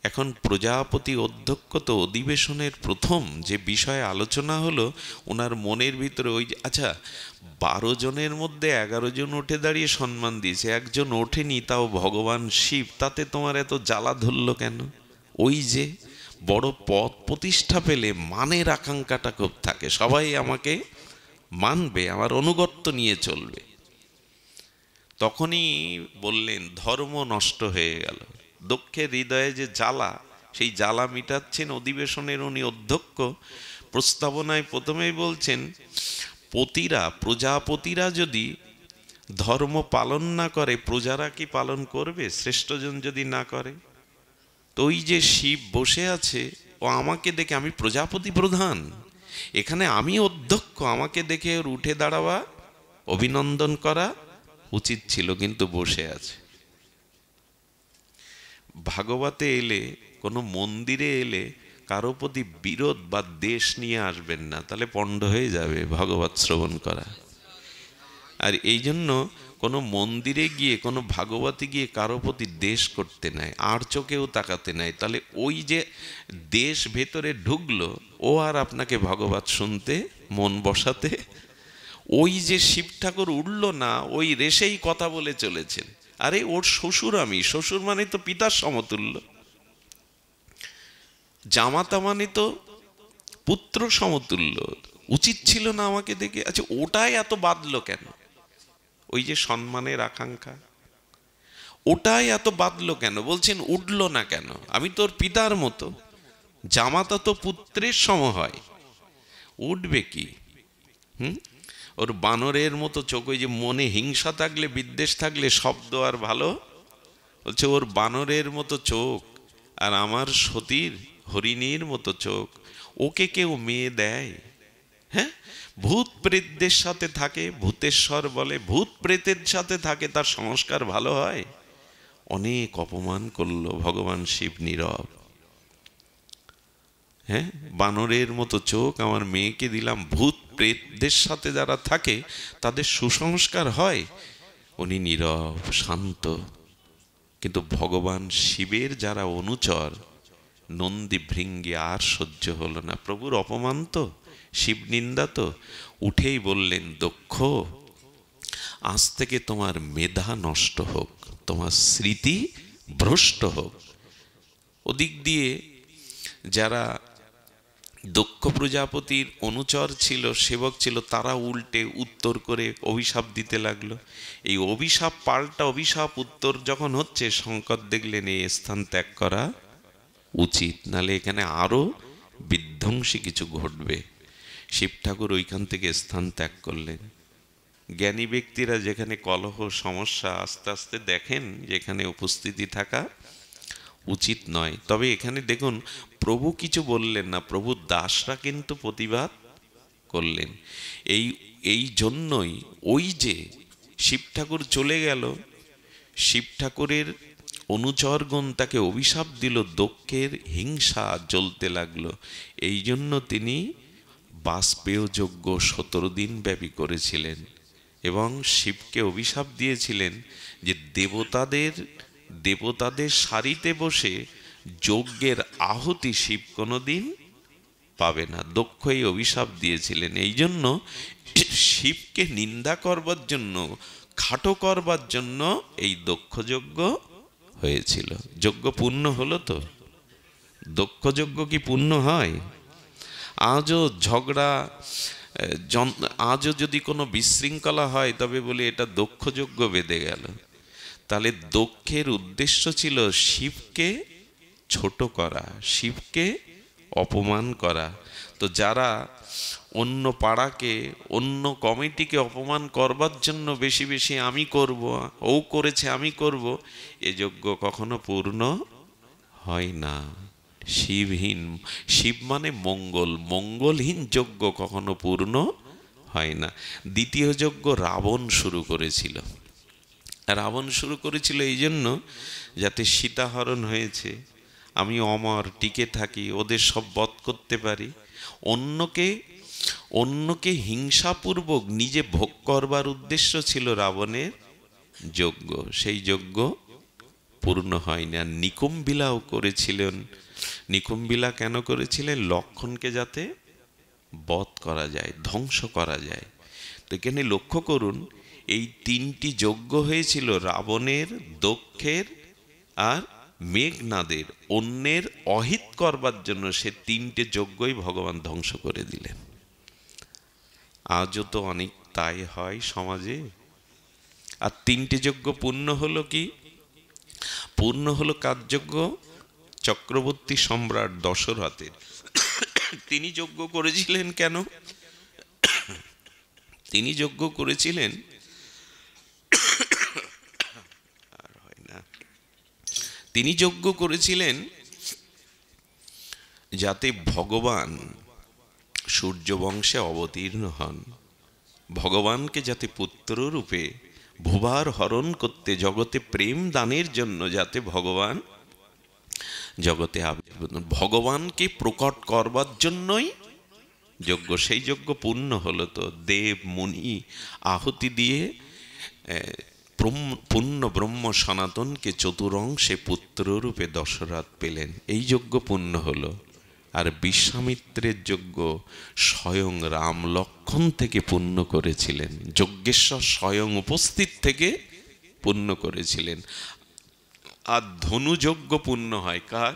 এখন প্রজাপতি অধ্যক্ষ তো অধিবেশনের প্রথম যে বিষয়ে আলোচনা হলো ওনার মনের ভিতরে ওই আচ্ছা বারো জনের মধ্যে এগারো জন উঠে দাঁড়িয়ে সম্মান দিয়েছে একজন ওঠেনি তাও ভগবান শিব তাতে তোমার এত জ্বালা ধরল কেন ওই যে বড় পথ প্রতিষ্ঠা পেলে মানের আকাঙ্ক্ষাটা খুব থাকে সবাই আমাকে মানবে আমার অনুগত্য নিয়ে চলবে তখনই বললেন ধর্ম নষ্ট হয়ে গেল দক্ষের হৃদয়ে যে জ্বালা সেই জ্বালা মিটাচ্ছেন অধিবেশনের উনি অধ্যক্ষ প্রস্তাবনায় প্রথমেই বলছেন পতিরা প্রজাপতিরা যদি ধর্ম পালন না করে প্রজারা কি পালন করবে শ্রেষ্ঠজন যদি না করে তো ওই যে শিব বসে আছে ও আমাকে দেখে আমি প্রজাপতি প্রধান এখানে আমি অধ্যক্ষ আমাকে দেখে ওর উঠে দাঁড়াওয়া অভিনন্দন করা উচিত ছিল কিন্তু বসে আছে ভাগবতে এলে কোনো মন্দিরে এলে কারো প্রতি বিরোধ বা দেশ নিয়ে আসবেন না তাহলে পণ্ড হয়ে যাবে ভগবত শ্রবণ করা আর এই জন্য কোনো মন্দিরে গিয়ে কোনো ভাগবতে গিয়ে কারো প্রতি দেশ করতে নাই আর চোখেও তাকাতে নাই তাহলে ওই যে দেশ ভেতরে ঢুকলো ও আর আপনাকে ভগবত শুনতে মন বসাতে ওই যে শিব ঠাকুর উঠল না ওই রেশেই কথা বলে চলেছেন আরে ওর শ্বশুর আমি শ্বশুর মানে তো পিতার সমতুল্য জামাতা মানে তো পুত্র সমতুল্য উচিত ছিল না আমাকে দেখে আচ্ছা ওটাই এত বাদলো কেন ওই যে সম্মানের আকাঙ্ক্ষা ওটাই এত বাদলো কেন বলছেন উঠল না কেন আমি তোর পিতার মতো জামাতা তো পুত্রের সম হয় উঠবে কি হুম ওর বানরের মতো চোখ ওই যে মনে হিংসা থাকলে বিদ্বেষ থাকলে শব্দ আর ভালো বলছে ওর বানরের মতো চোখ আর আমার সতীর হরিণীর মতো চোখ ওকে কেউ মেয়ে দেয় হ্যাঁ ভূত প্রেতদের সাথে থাকে ভূতেশ্বর বলে ভূত প্রেতের সাথে থাকে তার সংস্কার ভালো হয় অনেক অপমান করলো ভগবান শিব নীরব হ্যাঁ বানরের মতো চোখ আমার মেয়েকে দিলাম ভূত প্রেতদের সাথে যারা থাকে তাদের সুসংস্কার হয় উনি নীরব শান্ত কিন্তু ভগবান শিবের যারা অনুচর নন্দী ভৃঙ্গে আর সহ্য হল না প্রভুর অপমান তো শিব নিন্দা তো উঠেই বললেন দক্ষ আজ থেকে তোমার মেধা নষ্ট হোক তোমার স্মৃতি ভ্রষ্ট হোক ওদিক দিয়ে যারা দক্ষ প্রজাপতির অনুচর ছিল সেবক ছিল তারা উল্টে উত্তর করে অভিশাপ দিতে লাগলো এই অভিশাপ পাল্টা অভিশাপ উত্তর যখন হচ্ছে সংকট দেখলেন এই স্থান ত্যাগ করা উচিত নালে এখানে আরও বিধ্বংসী কিছু ঘটবে শিব ঠাকুর ওইখান থেকে স্থান ত্যাগ করলেন জ্ঞানী ব্যক্তিরা যেখানে কলহ সমস্যা আস্তে আস্তে দেখেন যেখানে উপস্থিতি থাকা উচিত নয় তবে এখানে দেখুন প্রভু কিছু বললেন না প্রভু দাসরা কিন্তু প্রতিবাদ করলেন এই এই জন্যই ওই যে শিব ঠাকুর চলে গেল শিব ঠাকুরের অনুচরগণ তাকে অভিশাপ দিল দক্ষের হিংসা জ্বলতে লাগলো এই জন্য তিনি বাষ্পেয়যোগ্য সতেরো দিন ব্যাপী করেছিলেন এবং শিবকে অভিশাপ দিয়েছিলেন যে দেবতাদের দেবতাদের সারিতে বসে যজ্ঞের আহুতি শিব কোনোদিন পাবে না দক্ষ এই অভিশাপ দিয়েছিলেন এই জন্য শিবকে নিন্দা করবার জন্য খাটো করবার জন্য এই দক্ষযজ্ঞ হয়েছিল যজ্ঞ পূর্ণ হলো তো দক্ষযজ্ঞ কি পূর্ণ হয় আজও ঝগড়া আজও যদি কোনো বিশৃঙ্খলা হয় তবে বলি এটা দক্ষযজ্ঞ বেঁধে গেল তাহলে দক্ষের উদ্দেশ্য ছিল শিবকে ছোট করা শিবকে অপমান করা তো যারা অন্য পাড়াকে অন্য কমিটিকে অপমান করবার জন্য বেশি বেশি আমি করব ও করেছে আমি করব এ যজ্ঞ কখনো পূর্ণ হয় না শিবহীন শিব মানে মঙ্গল মঙ্গলহীন যজ্ঞ কখনো পূর্ণ হয় না দ্বিতীয় যজ্ঞ রাবণ শুরু করেছিল রাবণ শুরু করেছিল এই জন্য যাতে সীতাহরণ হয়েছে আমি অমর টিকে থাকি ওদের সব বধ করতে পারি অন্যকে অন্যকে হিংসাপূর্বক নিজে ভোগ করবার উদ্দেশ্য ছিল রাবণের যজ্ঞ সেই যজ্ঞ পূর্ণ হয়নি আর নিকুম্বিলাও করেছিলেন নিকুম্বিলা কেন করেছিলেন লক্ষণকে যাতে বধ করা যায় ধ্বংস করা যায় তো এখানে লক্ষ্য করুন এই তিনটি যজ্ঞ হয়েছিল রাবণের দক্ষের আর মেঘনাদের অন্যের অহিত করবার জন্য সে তিনটে যজ্ঞই ভগবান ধ্বংস করে দিলেন আজও তো অনেক তাই হয় সমাজে আর তিনটে যজ্ঞ পূর্ণ হলো কি পূর্ণ হলো কার্যজ্ঞ চক্রবর্তী সম্রাট দশরথের তিনি যজ্ঞ করেছিলেন কেন তিনি যজ্ঞ করেছিলেন আর হয় না তিনি যজ্ঞ করেছিলেন যাতে ভগবান সূর্যবংশে অবতীর্ণ হন ভগবানকে যাতে পুত্র রূপে ভুবার হরণ করতে জগতে প্রেম দানের জন্য যাতে ভগবান জগতে ভগবানকে প্রকট করবার জন্যই যজ্ঞ সেই যজ্ঞ পূর্ণ হলো তো দেব মুনি আহুতি দিয়ে পূর্ণ ব্রহ্ম সনাতনকে চতুরংশে পুত্ররূপে দশরথ পেলেন এই যজ্ঞ পূর্ণ হলো আর বিশ্বামিত্রের যজ্ঞ স্বয়ং রাম লক্ষণ থেকে পূর্ণ করেছিলেন যজ্ঞেশ্বর স্বয়ং উপস্থিত থেকে পূর্ণ করেছিলেন আর ধনুযজ্ঞ পূর্ণ হয় কার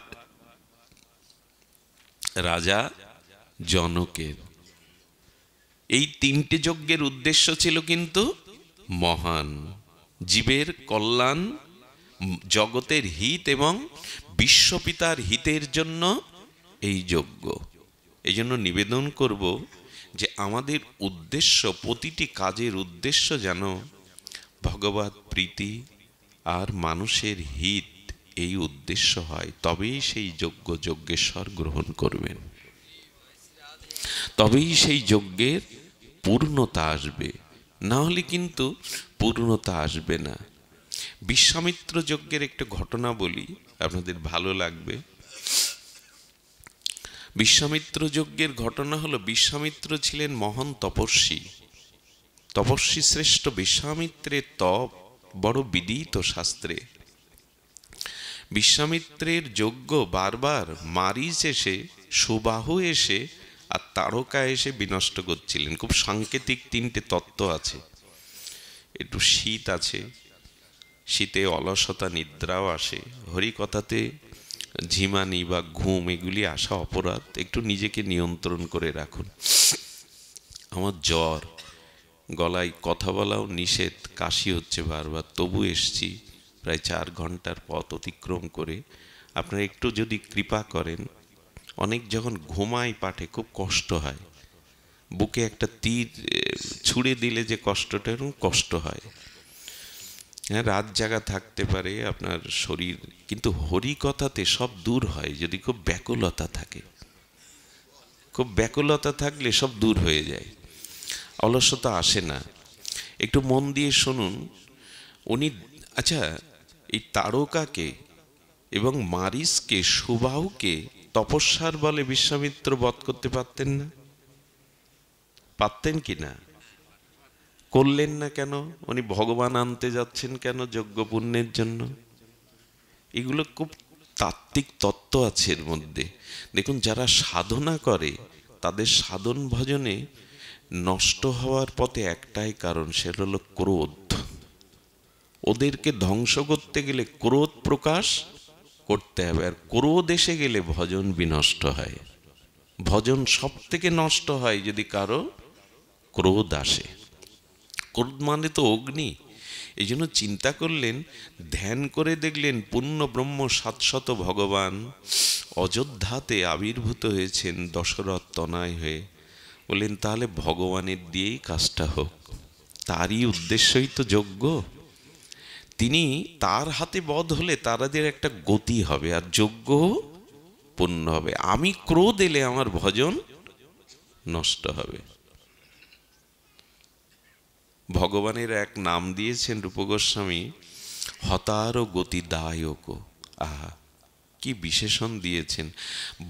রাজা জনকের এই তিনটে যজ্ঞের উদ্দেশ্য ছিল কিন্তু মহান জীবের কল্যাণ জগতের হিত এবং বিশ্বপিতার হিতের জন্য এই যোগ্য এই জন্য নিবেদন করব যে আমাদের উদ্দেশ্য প্রতিটি কাজের উদ্দেশ্য যেন ভগবত প্রীতি আর মানুষের হিত এই উদ্দেশ্য হয় তবেই সেই যজ্ঞ যজ্ঞেশ্বর গ্রহণ করবেন তবেই সেই যজ্ঞের পূর্ণতা আসবে না হলে কিন্তু পূর্ণতা আসবে না বিশ্বামিত্র যজ্ঞের একটা ঘটনা বলি আপনাদের ভালো লাগবে বিশ্বামিত্র যজ্ঞের ঘটনা হলো বিশ্বামিত্র ছিলেন মহান তপস্বী তপস্বী শ্রেষ্ঠ বিশ্বামিত্রের তপ বড় বিদিত শাস্ত্রে বিশ্বামিত্রের যজ্ঞ বারবার মারিচ এসে সুবাহু এসে আর তারকা এসে বিনষ্ট করছিলেন খুব সাংকেতিক তিনটে তত্ত্ব আছে একটু শীত আছে শীতে অলসতা নিদ্রাও আসে হরিকথাতে ঝিমানি বা ঘুম এগুলি আসা অপরাধ একটু নিজেকে নিয়ন্ত্রণ করে রাখুন আমার জ্বর গলায় কথা বলাও নিষেধ কাশি হচ্ছে বারবার তবু এসছি প্রায় চার ঘন্টার পথ অতিক্রম করে আপনারা একটু যদি কৃপা করেন অনেক যখন ঘুমায় পাঠে খুব কষ্ট হয় বুকে একটা তীর ছুঁড়ে দিলে যে কষ্টটা এরকম কষ্ট হয় হ্যাঁ রাত জাগা থাকতে পারে আপনার শরীর কিন্তু হরিকথাতে সব দূর হয় যদি খুব ব্যাকুলতা থাকে খুব ব্যাকুলতা থাকলে সব দূর হয়ে যায় অলসতা আসে না একটু মন দিয়ে শুনুন উনি আচ্ছা এই তারকাকে এবং মারিসকে সুবাহুকে তপস্যার বলে বিশ্বামিত্র বধ করতে পারতেন না পারতেন কি না করলেন না কেন উনি ভগবান আনতে যাচ্ছেন কেন যজ্ঞ পুণ্যের জন্য এগুলো খুব তাত্ত্বিক তত্ত্ব আছে এর মধ্যে দেখুন যারা সাধনা করে তাদের সাধন ভজনে নষ্ট হওয়ার পথে একটাই কারণ সেটা হলো ক্রোধ ওদেরকে ধ্বংস করতে গেলে ক্রোধ প্রকাশ করতে হবে আর ক্রোধ দেশে গেলে ভজন বিনষ্ট হয় ভজন সব থেকে নষ্ট হয় যদি কারো ক্রোধ আসে ক্রোধ মানে তো অগ্নি এই জন্য চিন্তা করলেন ধ্যান করে দেখলেন পূর্ণ ব্রহ্ম সাতশত ভগবান অযোধ্যাতে আবির্ভূত হয়েছেন দশরথ তনায় হয়ে বললেন তাহলে ভগবানের দিয়েই কাজটা হোক তারই উদ্দেশ্যই তো যোগ্য তিনি তার হাতে বধ হলে তারাদের একটা গতি হবে আর যোগ্য পূর্ণ হবে আমি ক্রোধ এলে আমার ভজন নষ্ট হবে ভগবানের এক নাম দিয়েছেন রূপগোস্বামী হতার গতি দায়ক আহা কি বিশেষণ দিয়েছেন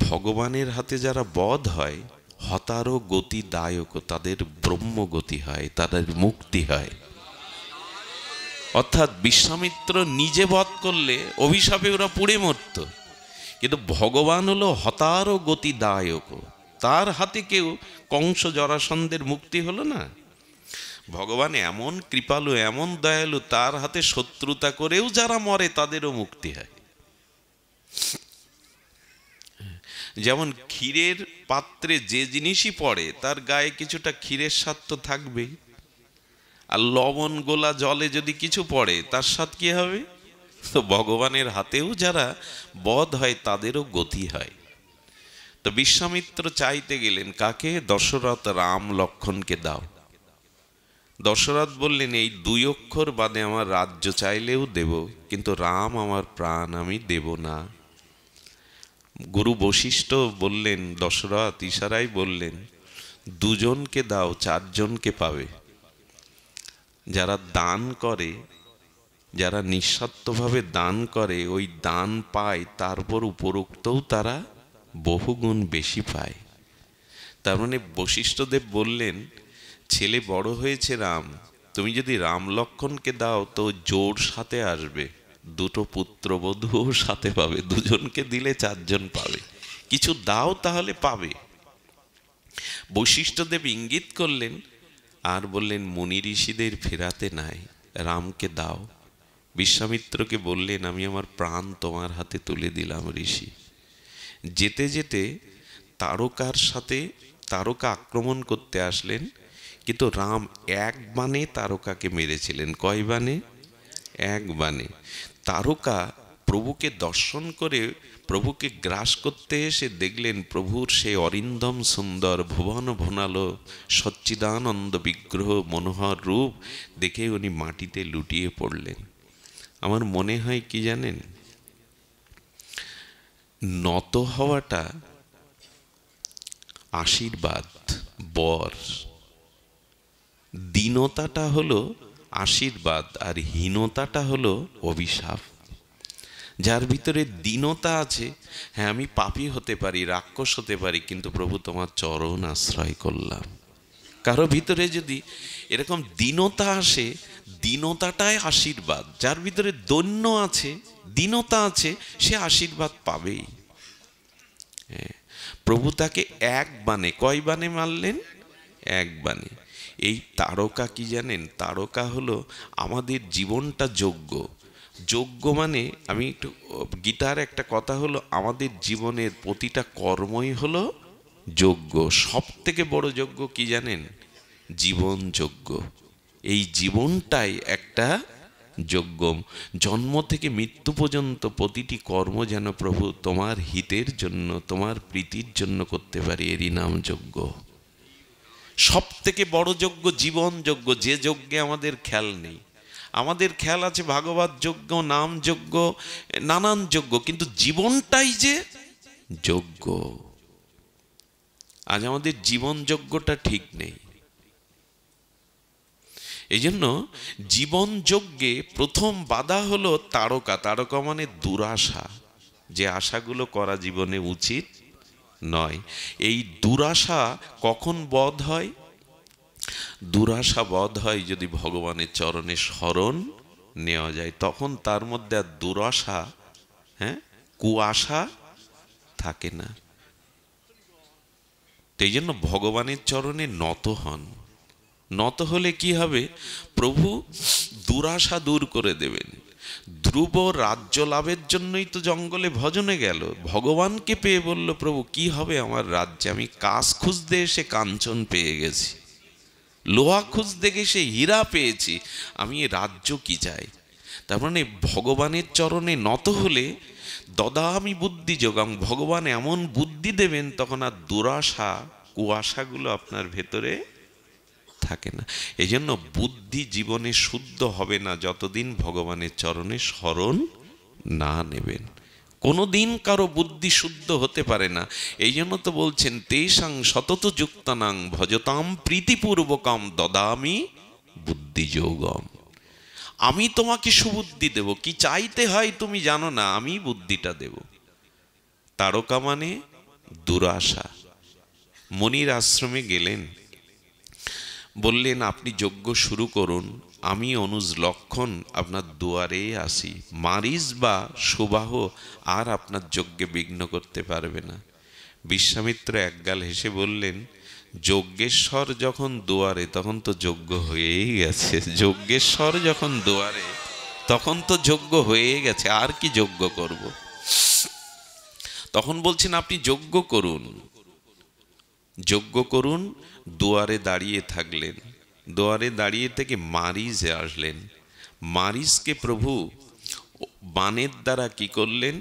ভগবানের হাতে যারা বধ হয় হতারও গতি দায়ক তাদের ব্রহ্মগতি হয় তাদের মুক্তি হয় অর্থাৎ বিশ্বামিত্র নিজে বধ করলে অভিশাপে ওরা পুড়ে মরত কিন্তু ভগবান হলো হতারও গতিদায়ক তার হাতে কেউ কংস জরাসন্ধের মুক্তি হলো না ভগবান এমন কৃপালু এমন দয়ালু তার হাতে শত্রুতা করেও যারা মরে তাদেরও মুক্তি হয় যেমন ক্ষীরের পাত্রে যে জিনিসই পড়ে তার গায়ে কিছুটা ক্ষীরের স্বার্থ থাকবেই আর লবণ গোলা জলে যদি কিছু পড়ে তার স্বাদ কি হবে তো ভগবানের হাতেও যারা বধ হয় তাদেরও গতি হয় তো বিশ্বামিত্র চাইতে গেলেন কাকে দশরথ রাম লক্ষণকে দাও দশরথ বললেন এই দুই অক্ষর বাদে আমার রাজ্য চাইলেও দেব কিন্তু রাম আমার প্রাণ আমি দেব না গুরু বশিষ্ঠ বললেন দশরথ ইশারাই বললেন দুজনকে দাও চারজনকে পাবে যারা দান করে যারা নিঃস্বার্থভাবে দান করে ওই দান পায় তারপর উপরোক্তও তারা বহুগুণ বেশি পায় তার মানে বশিষ্ঠদেব বললেন ছেলে বড় হয়েছে রাম তুমি যদি রাম লক্ষণকে দাও তো জোর সাথে আসবে দুটো পুত্রবধূও সাথে পাবে দুজনকে দিলে চারজন পাবে কিছু দাও তাহলে পাবে বৈশিষ্ট্যদেব ইঙ্গিত করলেন আর বললেন মুনি ঋষিদের ফেরাতে নাই রামকে দাও বিশ্বামিত্রকে বললেন আমি আমার প্রাণ তোমার হাতে তুলে দিলাম ঋষি যেতে যেতে তারকার সাথে তারকা আক্রমণ করতে আসলেন কিন্তু রাম এক বানে তারকাকে মেরেছিলেন কয় বানে এক বানে তারকা প্রভুকে দর্শন করে প্রভুকে গ্রাস করতে এসে দেখলেন প্রভুর সেই অরিন্দম সুন্দর ভুবন ভোনালো সচ্চিদানন্দ বিগ্রহ মনোহর রূপ দেখে উনি মাটিতে লুটিয়ে পড়লেন আমার মনে হয় কি জানেন নত হওয়াটা আশীর্বাদ বর দীনতাটা হলো আশীর্বাদ আর হীনতাটা হলো অভিশাপ যার ভিতরে দীনতা আছে হ্যাঁ আমি পাপি হতে পারি রাক্ষস হতে পারি কিন্তু প্রভু তোমার চরণ আশ্রয় করলাম কারো ভিতরে যদি এরকম দীনতা আসে দীনতাটাই আশীর্বাদ যার ভিতরে দৈন্য আছে দীনতা আছে সে আশীর্বাদ পাবেই হ্যাঁ, প্রভু তাকে এক বানে কয় বানে মারলেন এক বানে এই তারকা কি জানেন তারকা হলো আমাদের জীবনটা যোগ্য যোগ্য মানে আমি একটু গীতার একটা কথা হলো আমাদের জীবনের প্রতিটা কর্মই হলো যোগ্য সব থেকে বড় যোগ্য কি জানেন জীবন যোগ্য এই জীবনটাই একটা যোগ্য জন্ম থেকে মৃত্যু পর্যন্ত প্রতিটি কর্ম যেন প্রভু তোমার হিতের জন্য তোমার প্রীতির জন্য করতে পারি এরই নাম যোগ্য সব থেকে বড় যোগ্য জীবন যোগ্য যে যজ্ঞে আমাদের খেয়াল নেই আমাদের খেয়াল আছে ভাগবত যোগ্য নাম যোগ্য নানান যোগ্য কিন্তু জীবনটাই যে যোগ্য আজ আমাদের জীবন যোগ্যটা ঠিক নেই এই জন্য জীবন যজ্ঞে প্রথম বাধা হলো তারকা তারকা মানে দুরাশা যে আশাগুলো করা জীবনে উচিত নয় এই দুরাশা কখন বধ হয় দুরাশা বধ হয় যদি ভগবানের চরণে স্মরণ নেওয়া যায় তখন তার মধ্যে আর দুরাশা হ্যাঁ কুয়াশা থাকে না এই জন্য ভগবানের চরণে নত হন নত হলে কি হবে প্রভু দুরাশা দূর করে দেবেন ধ্রুব রাজ্য লাভের জন্যই তো জঙ্গলে ভজনে গেল ভগবানকে পেয়ে বলল প্রভু কি হবে আমার রাজ্যে আমি কাজ খুঁজতে এসে কাঞ্চন পেয়ে গেছি লোহা খুঁজ দেখে সে হীরা পেয়েছে আমি এ রাজ্য কি চাই তার মানে ভগবানের চরণে নত হলে দদা আমি বুদ্ধি যোগাম ভগবান এমন বুদ্ধি দেবেন তখন আর দুরাশা কুয়াশাগুলো আপনার ভেতরে থাকে না এই জন্য বুদ্ধি জীবনে শুদ্ধ হবে না যতদিন ভগবানের চরণে স্মরণ না নেবেন কোনো দিন কারো বুদ্ধি শুদ্ধ হতে পারে না এই জন্য তো বলছেন তেষাং সতত যুক্তানাং ভজতাম প্রীতিপূর্বকম দদামি বুদ্ধিযোগম আমি তোমাকে সুবুদ্ধি দেব কি চাইতে হয় তুমি জানো না আমি বুদ্ধিটা দেব তারকা মানে দুরাশা মনির আশ্রমে গেলেন বললেন আপনি যজ্ঞ শুরু করুন আমি অনুজ লক্ষণ আপনার দুয়ারে আসি মারিস বা সুবাহ আর আপনার যজ্ঞে বিঘ্ন করতে পারবে না বিশ্বামিত্র একগাল হেসে বললেন যজ্ঞেশ্বর যখন দুয়ারে তখন তো যজ্ঞ হয়েই গেছে যজ্ঞেশ্বর যখন দুয়ারে তখন তো যজ্ঞ হয়ে গেছে আর কি যজ্ঞ করব। তখন বলছেন আপনি যজ্ঞ করুন যজ্ঞ করুন দুয়ারে দাঁড়িয়ে থাকলেন দোয়ারে দাঁড়িয়ে থেকে মারিজে আসলেন মারিজকে প্রভু বানের দ্বারা কি করলেন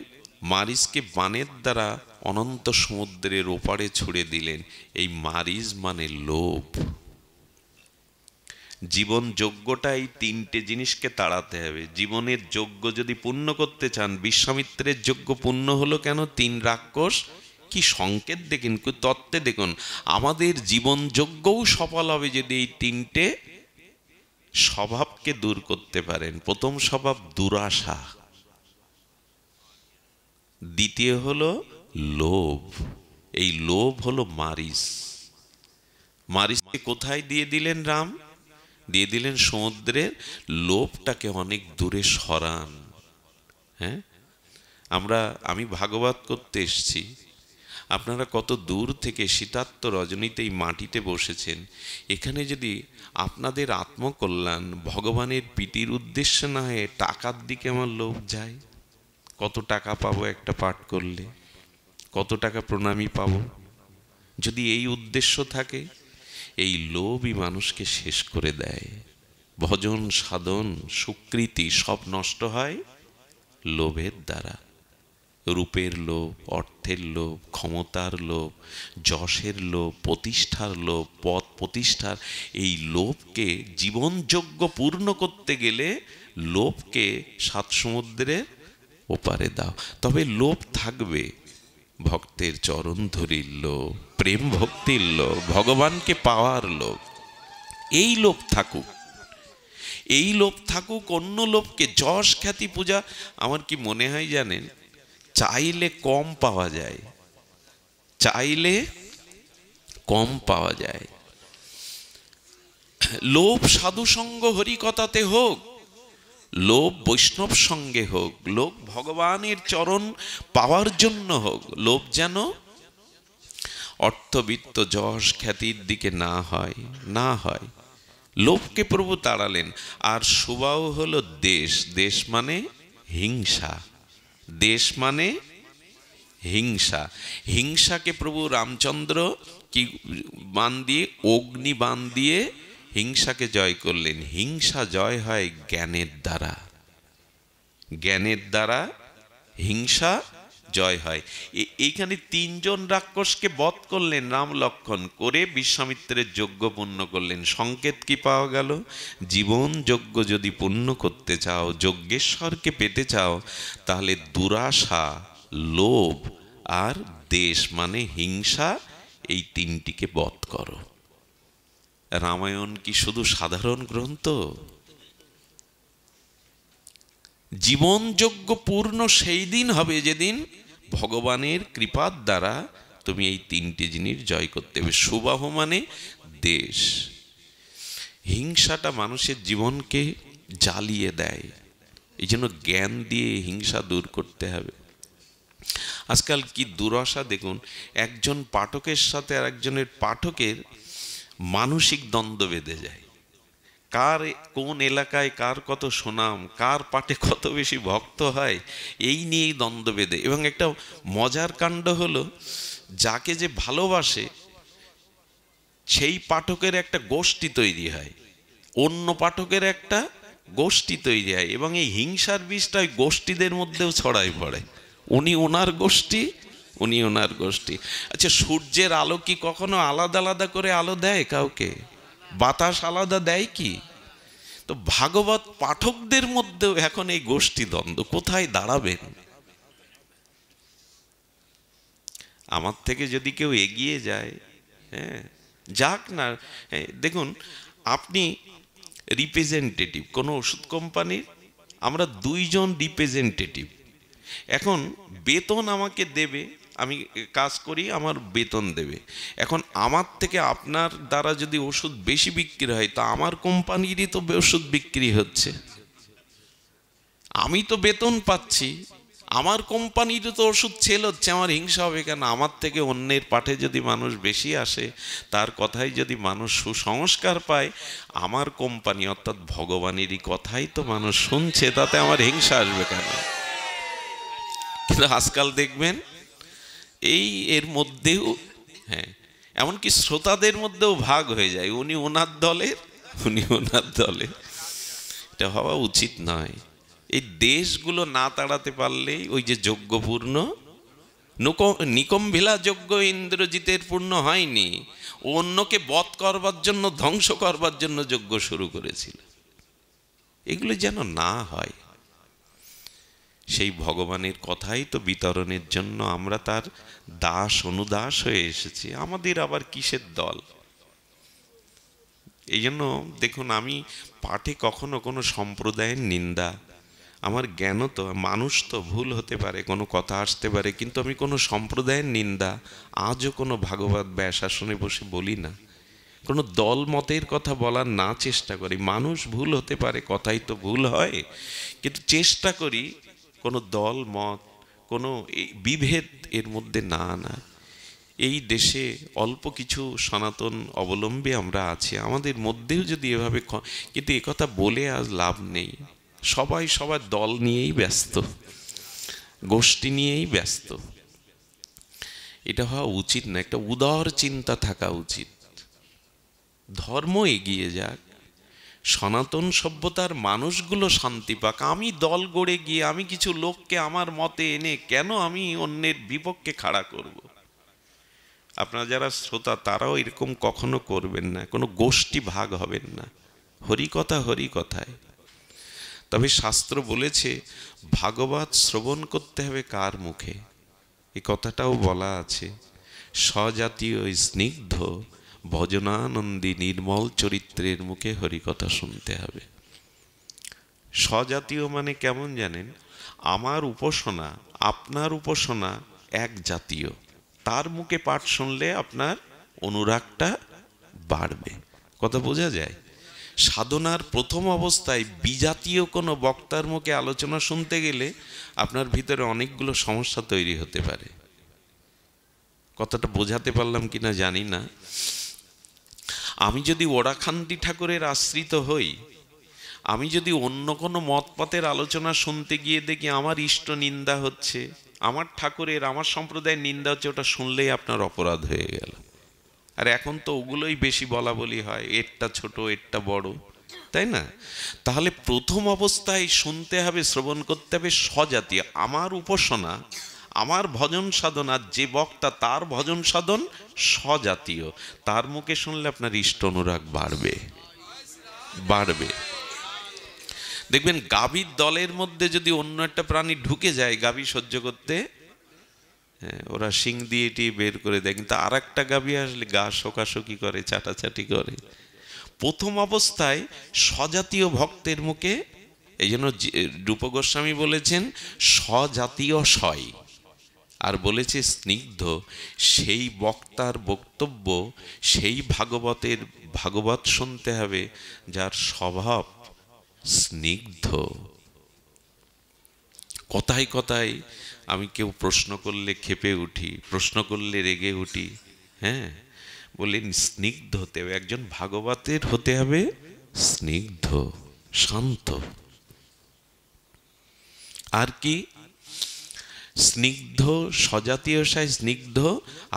মারিসকে বানের দ্বারা অনন্ত সমুদ্রের ওপারে ছুড়ে দিলেন এই মারিজ মানে লোভ জীবন যোগ্যটা এই তিনটে জিনিসকে তাড়াতে হবে জীবনের যোগ্য যদি পূর্ণ করতে চান বিশ্বামিত্রের যোগ্য পূর্ণ হলো কেন তিন রাক্ষস কি সংকেত দেখেন কি তত্ত্বে দেখুন আমাদের জীবনযোগ্যও সফল হবে যদি এই তিনটে স্বভাবকে দূর করতে পারেন প্রথম স্বভাব দুরাশা দ্বিতীয় হলো লোভ এই লোভ হলো মারিস মারিসকে কোথায় দিয়ে দিলেন রাম দিয়ে দিলেন সমুদ্রের লোভটাকে অনেক দূরে সরান হ্যাঁ আমরা আমি ভাগবত করতে এসছি আপনারা কত দূর থেকে শীতাত্ম রজনীতেই মাটিতে বসেছেন এখানে যদি আপনাদের আত্মকল্যাণ ভগবানের পিটির উদ্দেশ্য না হয়ে টাকার দিকে আমার লোভ যায় কত টাকা পাবো একটা পাঠ করলে কত টাকা প্রণামী পাব যদি এই উদ্দেশ্য থাকে এই লোভই মানুষকে শেষ করে দেয় ভজন সাধন সুকৃতি সব নষ্ট হয় লোভের দ্বারা রূপের লোভ অর্থের লোভ ক্ষমতার লোভ যশের লোভ প্রতিষ্ঠার লোভ পথ প্রতিষ্ঠার এই লোভকে জীবনযোগ্য পূর্ণ করতে গেলে লোভকে সাত সমুদ্রের ওপারে দাও তবে লোভ থাকবে ভক্তের চরণ ধরির লোভ প্রেম ভক্তির লোভ ভগবানকে পাওয়ার লোভ এই লোভ থাকুক এই লোভ থাকুক অন্য লোভকে যশ খ্যাতি পূজা আমার কি মনে হয় জানেন চাইলে কম পাওয়া যায় চাইলে কম পাওয়া যায় লোভ সাধুসঙ্গ হরিকতাতে হোক লোভ বৈষ্ণব সঙ্গে হোক লোভ ভগবানের চরণ পাওয়ার জন্য হোক লোভ যেন অর্থবিত্ত যশ খ্যাতির দিকে না হয় না হয় লোভকে প্রভু তাড়ালেন আর সুবাহ হলো দেশ দেশ মানে হিংসা দেশ মানে হিংসা হিংসাকে প্রভু রামচন্দ্র কি বান দিয়ে অগ্নি বান দিয়ে হিংসাকে জয় করলেন হিংসা জয় হয় জ্ঞানের দ্বারা জ্ঞানের দ্বারা হিংসা জয় হয় এইখানে তিনজন রাক্ষসকে বধ করলেন রাম লক্ষণ করে বিশ্বামিত্রের যজ্ঞ পূর্ণ করলেন সংকেত কি পাওয়া গেল জীবন যজ্ঞ যদি পূর্ণ করতে চাও যজ্ঞেশ্বরকে পেতে চাও তাহলে দুরাশা লোভ আর দেশ মানে হিংসা এই তিনটিকে বধ করো রামায়ণ কি শুধু সাধারণ গ্রন্থ জীবন যোগ্য পূর্ণ সেই দিন হবে যেদিন ভগবানের কৃপার দ্বারা তুমি এই তিনটি জিনিস জয় করতে হবে সুবাহ মানে দেশ হিংসাটা মানুষের জীবনকে জ্বালিয়ে দেয় এই জন্য জ্ঞান দিয়ে হিংসা দূর করতে হবে আজকাল কি দুরশা দেখুন একজন পাঠকের সাথে আর একজনের পাঠকের মানসিক দ্বন্দ্ব বেঁধে যায় কার কোন এলাকায় কার কত সুনাম কার পাটে কত বেশি ভক্ত হয় এই নিয়েই দ্বন্দ্ব বেঁধে এবং একটা মজার কাণ্ড হলো যাকে যে ভালোবাসে সেই পাঠকের একটা গোষ্ঠী তৈরি হয় অন্য পাঠকের একটা গোষ্ঠী তৈরি হয় এবং এই হিংসার বিষটা ওই গোষ্ঠীদের মধ্যেও ছড়াই পড়ে উনি ওনার গোষ্ঠী উনি ওনার গোষ্ঠী আচ্ছা সূর্যের আলো কি কখনো আলাদা আলাদা করে আলো দেয় কাউকে বাতাস আলাদা দেয় কি তো ভাগবত পাঠকদের মধ্যেও এখন এই গোষ্ঠী দ্বন্দ্ব কোথায় দাঁড়াবেন আমার থেকে যদি কেউ এগিয়ে যায় হ্যাঁ যাক না হ্যাঁ, দেখুন আপনি রিপ্রেজেন্টেটিভ কোনো ওষুধ কোম্পানির আমরা দুইজন রিপ্রেজেন্টেটিভ এখন বেতন আমাকে দেবে আমি কাজ করি আমার বেতন দেবে এখন আমার থেকে আপনার দ্বারা যদি ওষুধ বেশি বিক্রি হয় তা আমার কোম্পানিরই তো ওষুধ বিক্রি হচ্ছে আমি তো বেতন পাচ্ছি আমার কোম্পানিরও তো ওষুধ ছেল হচ্ছে আমার হিংসা হবে কেন আমার থেকে অন্যের পাঠে যদি মানুষ বেশি আসে তার কথাই যদি মানুষ সুসংস্কার পায় আমার কোম্পানি অর্থাৎ ভগবানেরই কথাই তো মানুষ শুনছে তাতে আমার হিংসা আসবে কেন কিন্তু আজকাল দেখবেন এই এর মধ্যেও হ্যাঁ এমনকি শ্রোতাদের মধ্যেও ভাগ হয়ে যায় উনি ওনার দলের উনি ওনার দলের এটা হওয়া উচিত নয় এই দেশগুলো না তাড়াতে পারলেই ওই যে যজ্ঞপূর্ণ নিকম্ভিলা যজ্ঞ ইন্দ্রজিতের পূর্ণ হয়নি অন্যকে বধ করবার জন্য ধ্বংস করবার জন্য যজ্ঞ শুরু করেছিল এগুলো যেন না হয় সেই ভগবানের কথাই তো বিতরণের জন্য আমরা তার দাস অনুদাস হয়ে এসেছি আমাদের আবার কিসের দল এই জন্য দেখুন আমি পাঠে কখনো কোনো সম্প্রদায়ের নিন্দা আমার জ্ঞান তো মানুষ তো ভুল হতে পারে কোনো কথা আসতে পারে কিন্তু আমি কোনো সম্প্রদায়ের নিন্দা আজও কোনো ভাগবত ব্যাস বসে বলি না কোনো দল মতের কথা বলার না চেষ্টা করি মানুষ ভুল হতে পারে কথাই তো ভুল হয় কিন্তু চেষ্টা করি কোনো দল মত কোনো বিভেদ এর মধ্যে না আনা এই দেশে অল্প কিছু সনাতন অবলম্বী আমরা আছি আমাদের মধ্যেও যদি এভাবে কিন্তু একথা বলে আজ লাভ নেই সবাই সবার দল নিয়েই ব্যস্ত গোষ্ঠী নিয়েই ব্যস্ত এটা হওয়া উচিত না একটা উদর চিন্তা থাকা উচিত ধর্ম এগিয়ে যাক সনাতন সভ্যতার মানুষগুলো শান্তি পাক আমি দল গড়ে গিয়ে আমি কিছু লোককে আমার মতে এনে কেন আমি অন্যের বিপক্ষে খাড়া করব। আপনারা যারা শ্রোতা তারাও এরকম কখনো করবেন না কোনো গোষ্ঠী ভাগ হবেন না হরিকথা হরিকথায় তবে শাস্ত্র বলেছে ভাগবত শ্রবণ করতে হবে কার মুখে এ কথাটাও বলা আছে স্বজাতীয় স্নিগ্ধ ভজনানন্দী নির্মল চরিত্রের মুখে হরিকথা শুনতে হবে স্বজাতীয় মানে কেমন জানেন আমার উপাসনা আপনার উপাসনা এক জাতীয় তার মুখে পাঠ শুনলে আপনার অনুরাগটা বাড়বে কথা বোঝা যায় সাধনার প্রথম অবস্থায় বিজাতীয় কোনো বক্তার মুখে আলোচনা শুনতে গেলে আপনার ভিতরে অনেকগুলো সমস্যা তৈরি হতে পারে কথাটা বোঝাতে পারলাম কিনা জানি না আমি যদি ওড়াখান্তি ঠাকুরের আশ্রিত হই আমি যদি অন্য কোনো মতপথের আলোচনা শুনতে গিয়ে দেখি আমার ইষ্ট নিন্দা হচ্ছে আমার ঠাকুরের আমার সম্প্রদায়ের নিন্দা হচ্ছে ওটা শুনলেই আপনার অপরাধ হয়ে গেল আর এখন তো ওগুলোই বেশি বলা বলি হয় এরটা ছোট এরটা বড় তাই না তাহলে প্রথম অবস্থায় শুনতে হবে শ্রবণ করতে হবে স্বজাতীয় আমার উপাসনা আমার ভজন সাধন আর যে বক্তা তার ভজন সাধন স্বজাতীয় তার মুখে শুনলে আপনার ইষ্ট অনুরাগ বাড়বে বাড়বে দেখবেন গাভীর দলের মধ্যে যদি অন্য একটা প্রাণী ঢুকে যায় গাভী সহ্য করতে হ্যাঁ, ওরা শিং দিয়ে এটি বের করে দেয় কিন্তু আর একটা গাভী আসলে গা শোকাশোকি করে চাটাচাটি করে প্রথম অবস্থায় স্বজাতীয় ভক্তের মুখে এই জন্য রূপ গোস্বামী বলেছেন স্বজাতীয় স্বয় আর বলেছে স্নিগ্ধ সেই বক্তার বক্তব্য সেই ভাগবতের ভাগবত শুনতে হবে যার স্বভাব স্নিগ্ধ কথায় কথায় আমি কেউ প্রশ্ন করলে খেপে উঠি প্রশ্ন করলে রেগে উঠি হ্যাঁ বললেন স্নিগ্ধ হতে হবে একজন ভাগবতের হতে হবে স্নিগ্ধ শান্ত আর কি স্নিগ্ধ স্বজাতীয়শায় স্নিগ্ধ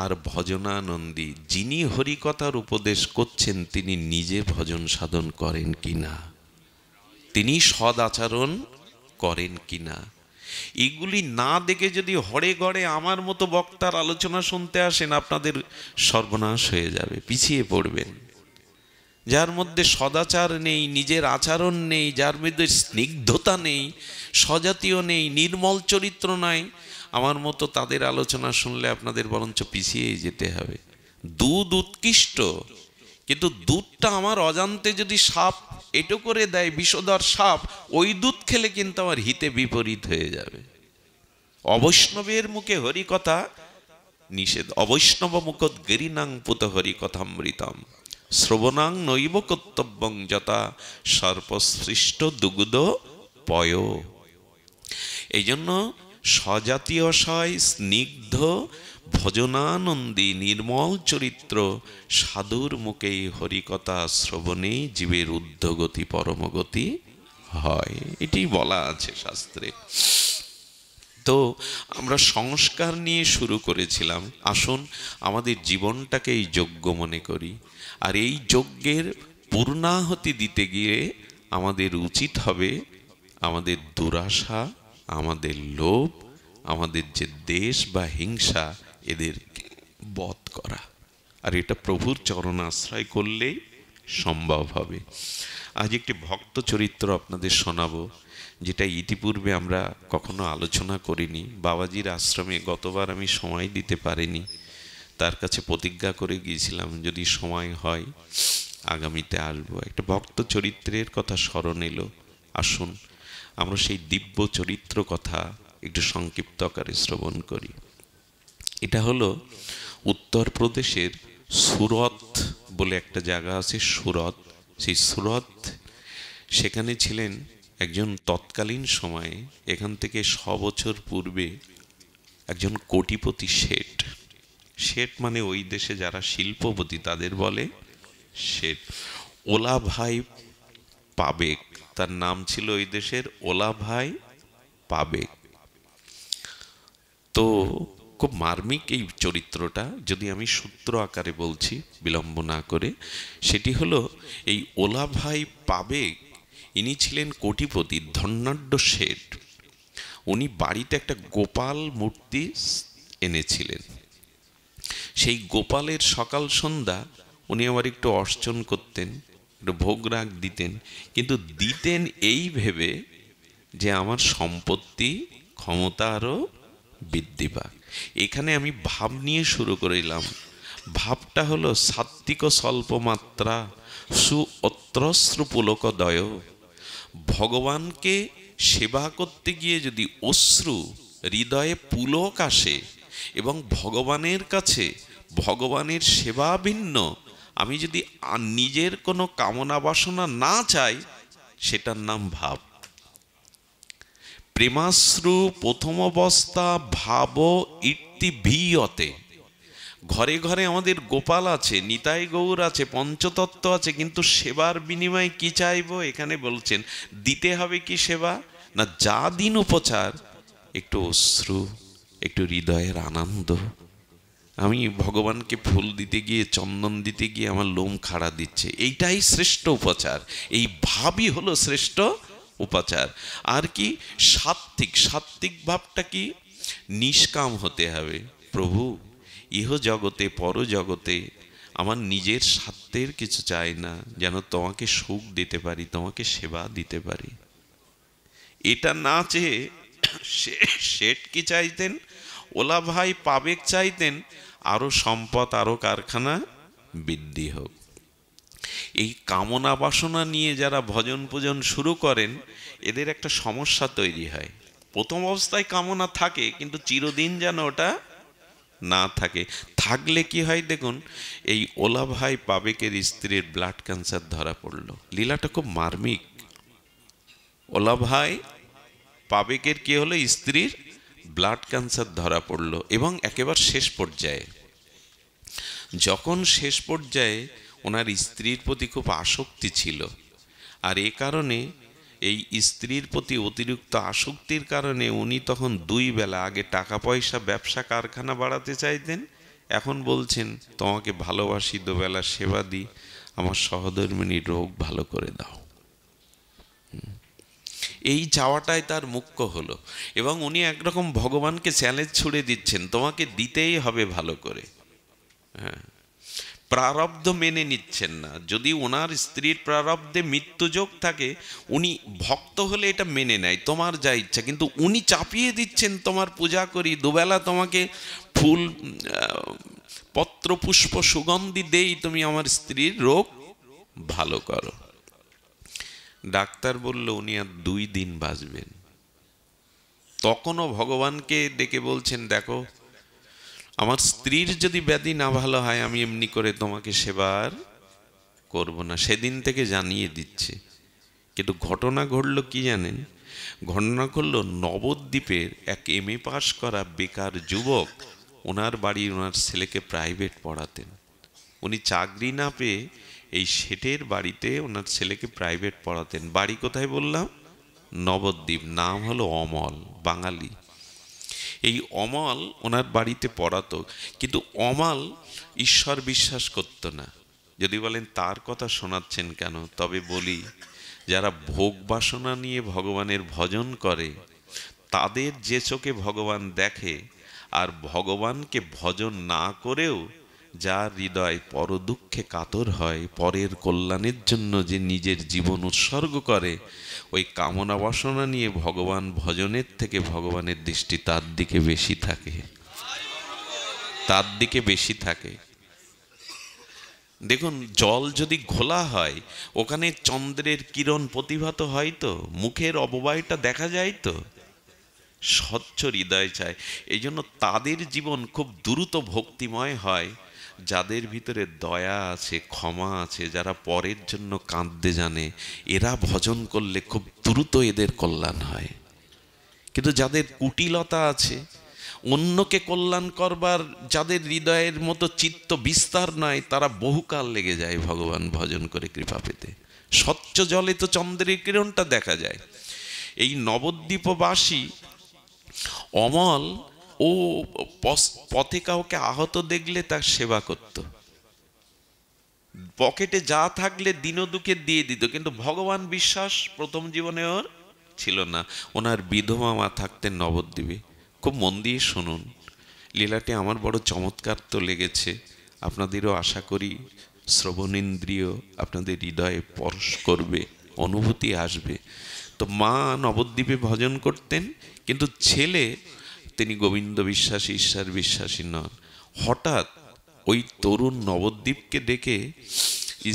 আর ভজনানন্দী যিনি হরিকথার উপদেশ করছেন তিনি নিজে ভজন সাধন করেন কি না তিনি সদাচরণ করেন কি না এগুলি না দেখে যদি হরে গড়ে আমার মতো বক্তার আলোচনা শুনতে আসেন আপনাদের সর্বনাশ হয়ে যাবে পিছিয়ে পড়বেন যার মধ্যে সদাচার নেই নিজের আচরণ নেই যার মধ্যে স্নিগ্ধতা নেই সজাতীয় নেই নির্মল চরিত্র নয় আমার মতো তাদের আলোচনা শুনলে আপনাদের বরঞ্চ পিছিয়েই যেতে হবে দুধ উৎকৃষ্ট কিন্তু দুধটা আমার অজান্তে যদি সাপ এটো করে দেয় বিষদর সাপ ওই দুধ খেলে কিন্তু আমার হিতে বিপরীত হয়ে যাবে অবৈষ্ণবের মুখে হরিকথা নিষেধ অবৈষ্ণব মুখত গেরিনাং পুত হরিকথামৃতম শ্রবণাং নৈব কর্তব্যং যথা সর্বশ্রেষ্ঠ দুগুদ পয় এই জন্য সয় স্নিগ্ধ ভজনানন্দী নির্মল চরিত্র সাধুর মুখেই হরিকথা শ্রবণে জীবের উদ্ধগতি পরমগতি হয় এটি বলা আছে শাস্ত্রে তো আমরা সংস্কার নিয়ে শুরু করেছিলাম আসুন আমাদের জীবনটাকে এই যোগ্য মনে করি আর এই যজ্ঞের পূর্ণাহতি দিতে গিয়ে আমাদের উচিত হবে আমাদের দুরাশা আমাদের লোভ আমাদের যে দেশ বা হিংসা এদেরকে বধ করা আর এটা প্রভুর চরণ আশ্রয় করলেই সম্ভব হবে আজ একটি ভক্ত চরিত্র আপনাদের শোনাবো যেটা ইতিপূর্বে আমরা কখনো আলোচনা করিনি বাবাজির আশ্রমে গতবার আমি সময় দিতে পারিনি তার কাছে প্রতিজ্ঞা করে গিয়েছিলাম যদি সময় হয় আগামীতে আসবো একটা ভক্ত চরিত্রের কথা স্মরণ এলো আসুন আমরা সেই দিব্য চরিত্র কথা একটু সংক্ষিপ্ত আকারে শ্রবণ করি এটা হলো উত্তরপ্রদেশের সুরত বলে একটা জায়গা আছে সুরত সেই সুরত সেখানে ছিলেন একজন তৎকালীন সময়ে এখান থেকে ছ বছর পূর্বে একজন কোটিপতি শেঠ শেঠ মানে ওই দেশে যারা শিল্পপতি তাদের বলে শেঠ ওলা ভাই পাবেক তার নাম ছিল ওই দেশের ওলা ভাই পাবেক তো খুব মার্মিক এই চরিত্রটা যদি আমি সূত্র আকারে বলছি বিলম্ব না করে সেটি হলো এই ওলা ভাই পাবেক ইনি ছিলেন কোটিপতি ধন্যাঢ্য শেঠ উনি বাড়িতে একটা গোপাল মূর্তি এনেছিলেন সেই গোপালের সকাল সন্ধ্যা উনি আবার একটু অর্চন করতেন একটা ভোগরাগ দিতেন কিন্তু দিতেন এই ভেবে যে আমার সম্পত্তি ক্ষমতা আরও বৃদ্ধি পাক এখানে আমি ভাব নিয়ে শুরু করিলাম ভাবটা হলো স্বল্প স্বল্পমাত্রা সু অত্রস্রুপুলক দয় ভগবানকে সেবা করতে গিয়ে যদি অশ্রু হৃদয়ে পুলক আসে এবং ভগবানের কাছে ভগবানের সেবা ভিন্ন আমি যদি নিজের কোনো কামনা বাসনা না চাই সেটার নাম ভাব প্রেমাশ্রু প্রথম অবস্থা ভাব ভিয়তে ঘরে ঘরে আমাদের গোপাল আছে নিতাই গৌর আছে পঞ্চতত্ত্ব আছে কিন্তু সেবার বিনিময়ে কি চাইব এখানে বলছেন দিতে হবে কি সেবা না যা দিন উপচার একটু অশ্রু একটু হৃদয়ের আনন্দ আমি ভগবানকে ফুল দিতে গিয়ে চন্দন দিতে গিয়ে আমার লোম খাড়া দিচ্ছে এইটাই শ্রেষ্ঠ উপচার এই ভাবই হলো শ্রেষ্ঠ উপাচার আর কি সাত্ত্বিক সাত্ত্বিক ভাবটা কি নিষ্কাম হতে হবে প্রভু ইহ জগতে পর জগতে আমার নিজের স্বার্থের কিছু চাই না যেন তোমাকে সুখ দিতে পারি তোমাকে সেবা দিতে পারি এটা না চেয়ে শেঠ কি চাইতেন ওলা ভাই পাবেক চাইতেন আরও সম্পদ আরও কারখানা বৃদ্ধি হোক এই কামনা বাসনা নিয়ে যারা ভজন পূজন শুরু করেন এদের একটা সমস্যা তৈরি হয় প্রথম অবস্থায় কামনা থাকে কিন্তু চিরদিন যেন ওটা না থাকে থাকলে কি হয় দেখুন এই ওলা ভাই পাবেকের স্ত্রীর ব্লাড ক্যান্সার ধরা পড়ল লীলাটা খুব মার্মিক ওলা ভাই পাবেকের কি হলো স্ত্রীর ব্লাড ক্যান্সার ধরা পড়ল এবং একেবারে শেষ পর্যায়ে যখন শেষ পর্যায়ে ওনার স্ত্রীর প্রতি খুব আসক্তি ছিল আর এ কারণে এই স্ত্রীর প্রতি অতিরিক্ত আসক্তির কারণে উনি তখন দুই বেলা আগে টাকা পয়সা ব্যবসা কারখানা বাড়াতে চাইতেন এখন বলছেন তোমাকে ভালোবাসি দুবেলা সেবা দিই আমার সহধর্মিনী রোগ ভালো করে দাও এই চাওয়াটাই তার মুখ্য হলো এবং উনি একরকম ভগবানকে চ্যালেঞ্জ ছুড়ে দিচ্ছেন তোমাকে দিতেই হবে ভালো করে হ্যাঁ প্রারব্ধ মেনে নিচ্ছেন না যদি ওনার স্ত্রীর প্রারব্ধে মৃত্যুযোগ থাকে উনি ভক্ত হলে এটা মেনে নেয় তোমার যা ইচ্ছা কিন্তু উনি চাপিয়ে দিচ্ছেন তোমার পূজা করি দুবেলা তোমাকে ফুল পত্র পুষ্প সুগন্ধি দেই তুমি আমার স্ত্রীর রোগ ভালো করো ডাক্তার বলল উনি আর দুই দিন বাঁচবেন তখনও ভগবানকে ডেকে বলছেন দেখো আমার স্ত্রীর যদি ব্যাধি না ভালো হয় আমি এমনি করে তোমাকে সেবার করব না সেদিন থেকে জানিয়ে দিচ্ছে কিন্তু ঘটনা ঘটল কি জানেন ঘটনা করল নবদ্বীপের এক এম এ পাশ করা বেকার যুবক ওনার বাড়ির ওনার ছেলেকে প্রাইভেট পড়াতেন উনি চাকরি না পেয়ে এই শেঠের বাড়িতে ওনার ছেলেকে প্রাইভেট পড়াতেন বাড়ি কোথায় বললাম নবদ্বীপ নাম হলো অমল বাঙালি এই অমল ওনার বাড়িতে পড়াতো কিন্তু অমল ঈশ্বর বিশ্বাস করত না যদি বলেন তার কথা শোনাচ্ছেন কেন তবে বলি যারা ভোগ বাসনা নিয়ে ভগবানের ভজন করে তাদের যে চোখে ভগবান দেখে আর ভগবানকে ভজন না করেও যার হৃদয় পরদুঃখে কাতর হয় পরের কল্যাণের জন্য যে নিজের জীবন উৎসর্গ করে ওই কামনা বাসনা নিয়ে ভগবান ভজনের থেকে ভগবানের দৃষ্টি তার দিকে বেশি থাকে তার দিকে বেশি থাকে দেখুন জল যদি ঘোলা হয় ওখানে চন্দ্রের কিরণ প্রতিভাত হয় তো মুখের অববাহিটা দেখা যায় তো স্বচ্ছ হৃদয় চায় এই জন্য তাদের জীবন খুব দ্রুত ভক্তিময় হয় যাদের ভিতরে দয়া আছে ক্ষমা আছে যারা পরের জন্য কাঁদতে জানে এরা ভজন করলে খুব দ্রুত এদের কল্যাণ হয় কিন্তু যাদের কুটিলতা আছে অন্যকে কল্যাণ করবার যাদের হৃদয়ের মতো চিত্ত বিস্তার নয় তারা বহুকাল লেগে যায় ভগবান ভজন করে কৃপা পেতে স্বচ্ছ জলে তো চন্দ্রের কিরণটা দেখা যায় এই নবদ্বীপবাসী অমল ও পথে কাউকে আহত দেখলে তার সেবা করত পকেটে যা থাকলে দুকে দিয়ে দিত কিন্তু ভগবান বিশ্বাস প্রথম জীবনে ওর ছিল না ওনার বিধবা মা থাকতেন নবদ্বীপে খুব মন দিয়ে শুনুন লীলাটি আমার বড় চমৎকার তো লেগেছে আপনাদেরও আশা করি শ্রবণেন্দ্রিয় আপনাদের হৃদয়ে পরশ করবে অনুভূতি আসবে তো মা নবদ্বীপে ভজন করতেন কিন্তু ছেলে তিনি গোবিন্দ বিশ্বাসী ঈশ্বর বিশ্বাসী নন হঠাৎ ওই তরুণ নবদ্বীপকে ডেকে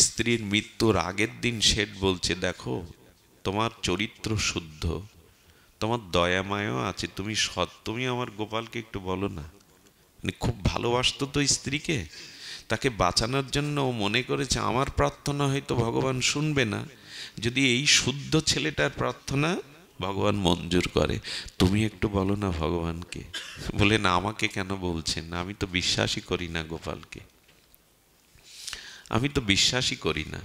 স্ত্রীর মৃত্যুর আগের দিন শেঠ বলছে দেখো তোমার চরিত্র শুদ্ধ তোমার দয়ামায়ও আছে তুমি সৎ তুমি আমার গোপালকে একটু বলো না মানে খুব ভালোবাসত তো স্ত্রীকে তাকে বাঁচানোর জন্য ও মনে করেছে আমার প্রার্থনা হয়তো ভগবান শুনবে না যদি এই শুদ্ধ ছেলেটার প্রার্থনা ভগবান মঞ্জুর করে তুমি একটু বলো না ভগবানকে বলে না আমাকে কেন বলছেন আমি তো বিশ্বাসই করি না গোপালকে আমি তো বিশ্বাসই করি না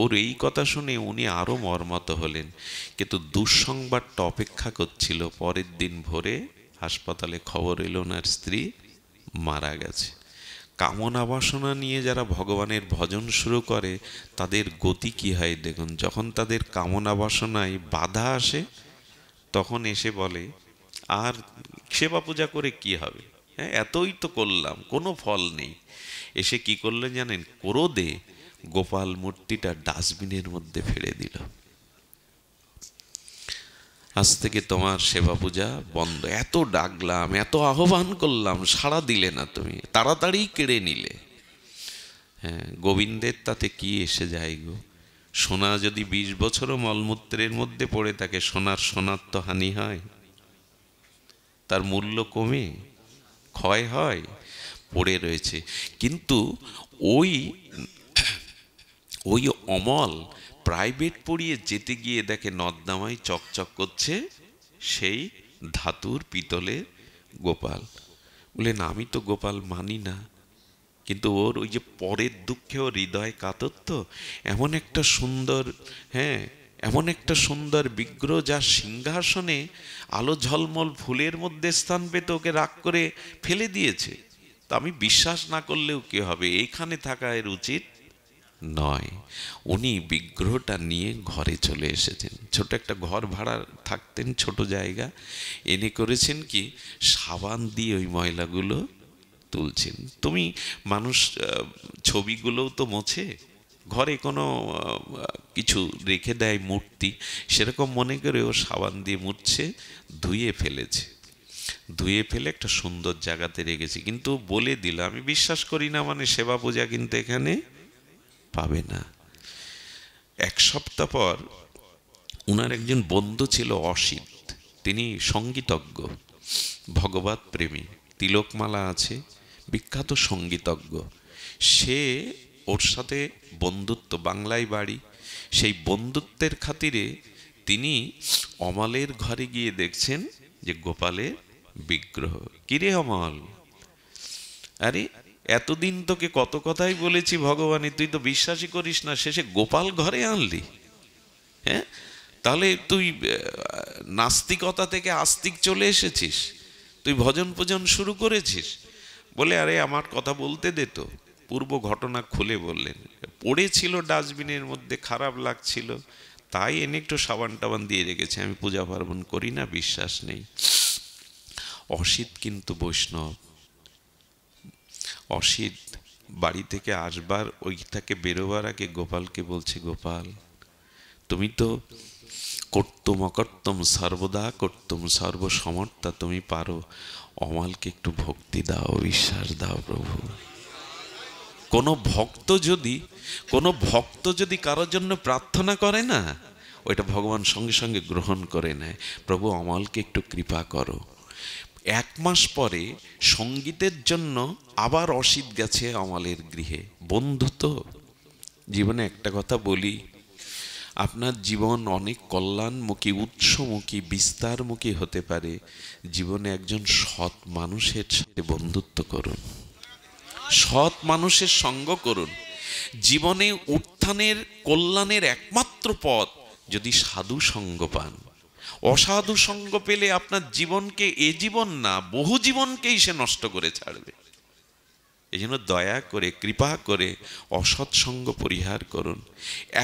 ওর এই কথা শুনে উনি আরও মর্মত হলেন কিন্তু দুঃসংবাদটা অপেক্ষা করছিল পরের দিন ভোরে হাসপাতালে খবর এলো ওনার স্ত্রী মারা গেছে কামনা বাসনা নিয়ে যারা ভগবানের ভজন শুরু করে তাদের গতি কী হয় দেখুন যখন তাদের কামনা বাসনায় বাধা আসে তখন এসে বলে আর সেবা পূজা করে কি হবে হ্যাঁ এতই তো করলাম কোনো ফল নেই এসে কি করলে জানেন ক্রোধে গোপাল মূর্তিটা ডাস্টবিনের মধ্যে ফেলে দিল আজ থেকে তোমার সেবা পূজা বন্ধ এত ডাকলাম এত আহ্বান করলাম সাড়া দিলে না তুমি তাড়াতাড়ি কেড়ে নিলে হ্যাঁ গোবিন্দের তাতে কি এসে যায় গো সোনা যদি ২০ বছরও মলমূত্রের মধ্যে পড়ে থাকে সোনার সোনার তো হানি হয় তার মূল্য কমে ক্ষয় হয় পড়ে রয়েছে কিন্তু ওই ওই অমল প্রাইভেট পড়িয়ে যেতে গিয়ে দেখে নদনামাই চকচক করছে সেই ধাতুর পিতলের গোপাল বলেন আমি তো গোপাল মানি না কিন্তু ওর ওই যে পরের দুঃখে ও হৃদয় কাতর তো এমন একটা সুন্দর হ্যাঁ এমন একটা সুন্দর বিগ্রহ যা সিংহাসনে আলো ঝলমল ফুলের মধ্যে স্থান পেতে ওকে রাগ করে ফেলে দিয়েছে তা আমি বিশ্বাস না করলেও কি হবে এইখানে থাকা এর উচিত নয় উনি বিগ্রহটা নিয়ে ঘরে চলে এসেছেন ছোট একটা ঘর ভাড়া থাকতেন ছোট জায়গা এনে করেছেন কি সাবান দিয়ে ওই ময়লাগুলো তুলছেন তুমি মানুষ ছবিগুলোও তো মোছে ঘরে কোনো কিছু রেখে দেয় মূর্তি সেরকম মনে করে ও সাবান দিয়ে মুছছে ধুয়ে ফেলেছে ধুয়ে ফেলে একটা সুন্দর জায়গাতে রেখেছে কিন্তু বলে দিল আমি বিশ্বাস করি না মানে সেবা পূজা কিন্তু এখানে পাবে না এক সপ্তাহ পর উনার একজন বন্ধু ছিল অসিত তিনি সঙ্গীতজ্ঞ ভগবত প্রেমী তিলকমালা আছে বিখ্যাত সঙ্গীতজ্ঞ সে ওর সাথে বন্ধুত্ব বাংলায় বাড়ি সেই বন্ধুত্বের খাতিরে তিনি অমালের ঘরে গিয়ে দেখছেন যে গোপালের বিগ্রহ কিরে অমল আরে এতদিন তোকে কত কথাই বলেছি ভগবানের তুই তো বিশ্বাসই করিস না শেষে গোপাল ঘরে আনলি হ্যাঁ তাহলে তুই নাস্তিকতা থেকে আস্তিক চলে এসেছিস তুই ভজন পূজন শুরু করেছিস বলে আরে আমার কথা বলতে দে তো পূর্ব ঘটনা খুলে বললেন পড়েছিল ডাস্টবিনের মধ্যে খারাপ লাগছিল তাই এনে একটু সাবান টাবান দিয়ে রেখেছে আমি পূজা পার্বণ করি না বিশ্বাস নেই অসিত কিন্তু বৈষ্ণব অসিত বাড়ি থেকে আসবার ওইটাকে বেরোবার আগে গোপালকে বলছে গোপাল তুমি তো কর্তুম অকর্তম সর্বদা কর্তুম সর্বসমর্থা তুমি পারো অমালকে একটু ভক্তি দাও বিশ্বাস দাও প্রভু কোনো ভক্ত যদি কোনো ভক্ত যদি কারোর জন্য প্রার্থনা করে না ওইটা ভগবান সঙ্গে সঙ্গে গ্রহণ করে নেয় প্রভু অমালকে একটু কৃপা করো এক মাস পরে সঙ্গীতের জন্য আবার অসিত গেছে অমালের গৃহে বন্ধু তো জীবনে একটা কথা বলি আপনার জীবন অনেক কল্যাণমুখী উৎসমুখী বিস্তারমুখী হতে পারে জীবনে একজন সৎ মানুষের সাথে বন্ধুত্ব করুন সৎ মানুষের সঙ্গ করুন জীবনে উত্থানের কল্যাণের একমাত্র পথ যদি সাধু সঙ্গ পান অসাধু সঙ্গ পেলে আপনার জীবনকে এ জীবন না বহু জীবনকেই সে নষ্ট করে ছাড়বে এই জন্য দয়া করে কৃপা করে অসৎসঙ্গ পরিহার করুন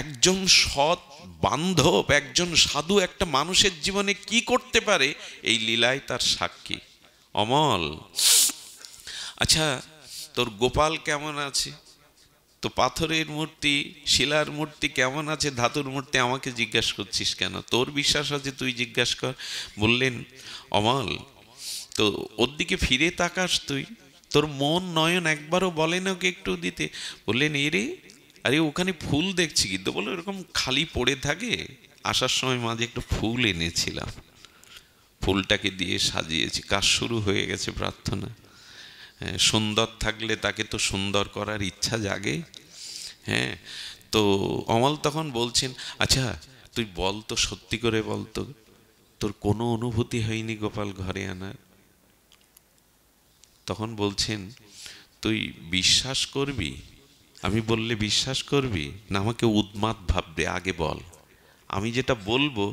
একজন সৎ বান্ধব একজন সাধু একটা মানুষের জীবনে কি করতে পারে এই লীলায় তার সাক্ষী অমল আচ্ছা তোর গোপাল কেমন আছে তো পাথরের মূর্তি শিলার মূর্তি কেমন আছে ধাতুর মূর্তি আমাকে জিজ্ঞাসা করছিস কেন তোর বিশ্বাস আছে তুই জিজ্ঞাসা কর বললেন অমল তো ওর দিকে ফিরে তাকাস তুই তোর মন নয়ন একবারও বলে না ওকে একটু দিতে বললেন এরে আরে ওখানে ফুল দেখছি কিন্তু বলো এরকম খালি পড়ে থাকে আসার সময় মাঝে একটু ফুল এনেছিলাম ফুলটাকে দিয়ে সাজিয়েছি কাজ শুরু হয়ে গেছে প্রার্থনা হ্যাঁ, সুন্দর থাকলে তাকে তো সুন্দর করার ইচ্ছা জাগে হ্যাঁ তো অমল তখন বলছেন আচ্ছা তুই বল তো সত্যি করে বল তো তোর কোনো অনুভূতি হয়নি গোপাল ঘরে আনার তখন বলছেন তুই বিশ্বাস করবি আমি বললে বিশ্বাস করবি না আমাকে উদ্মাদ ভাববে আগে বল আমি যেটা বলবো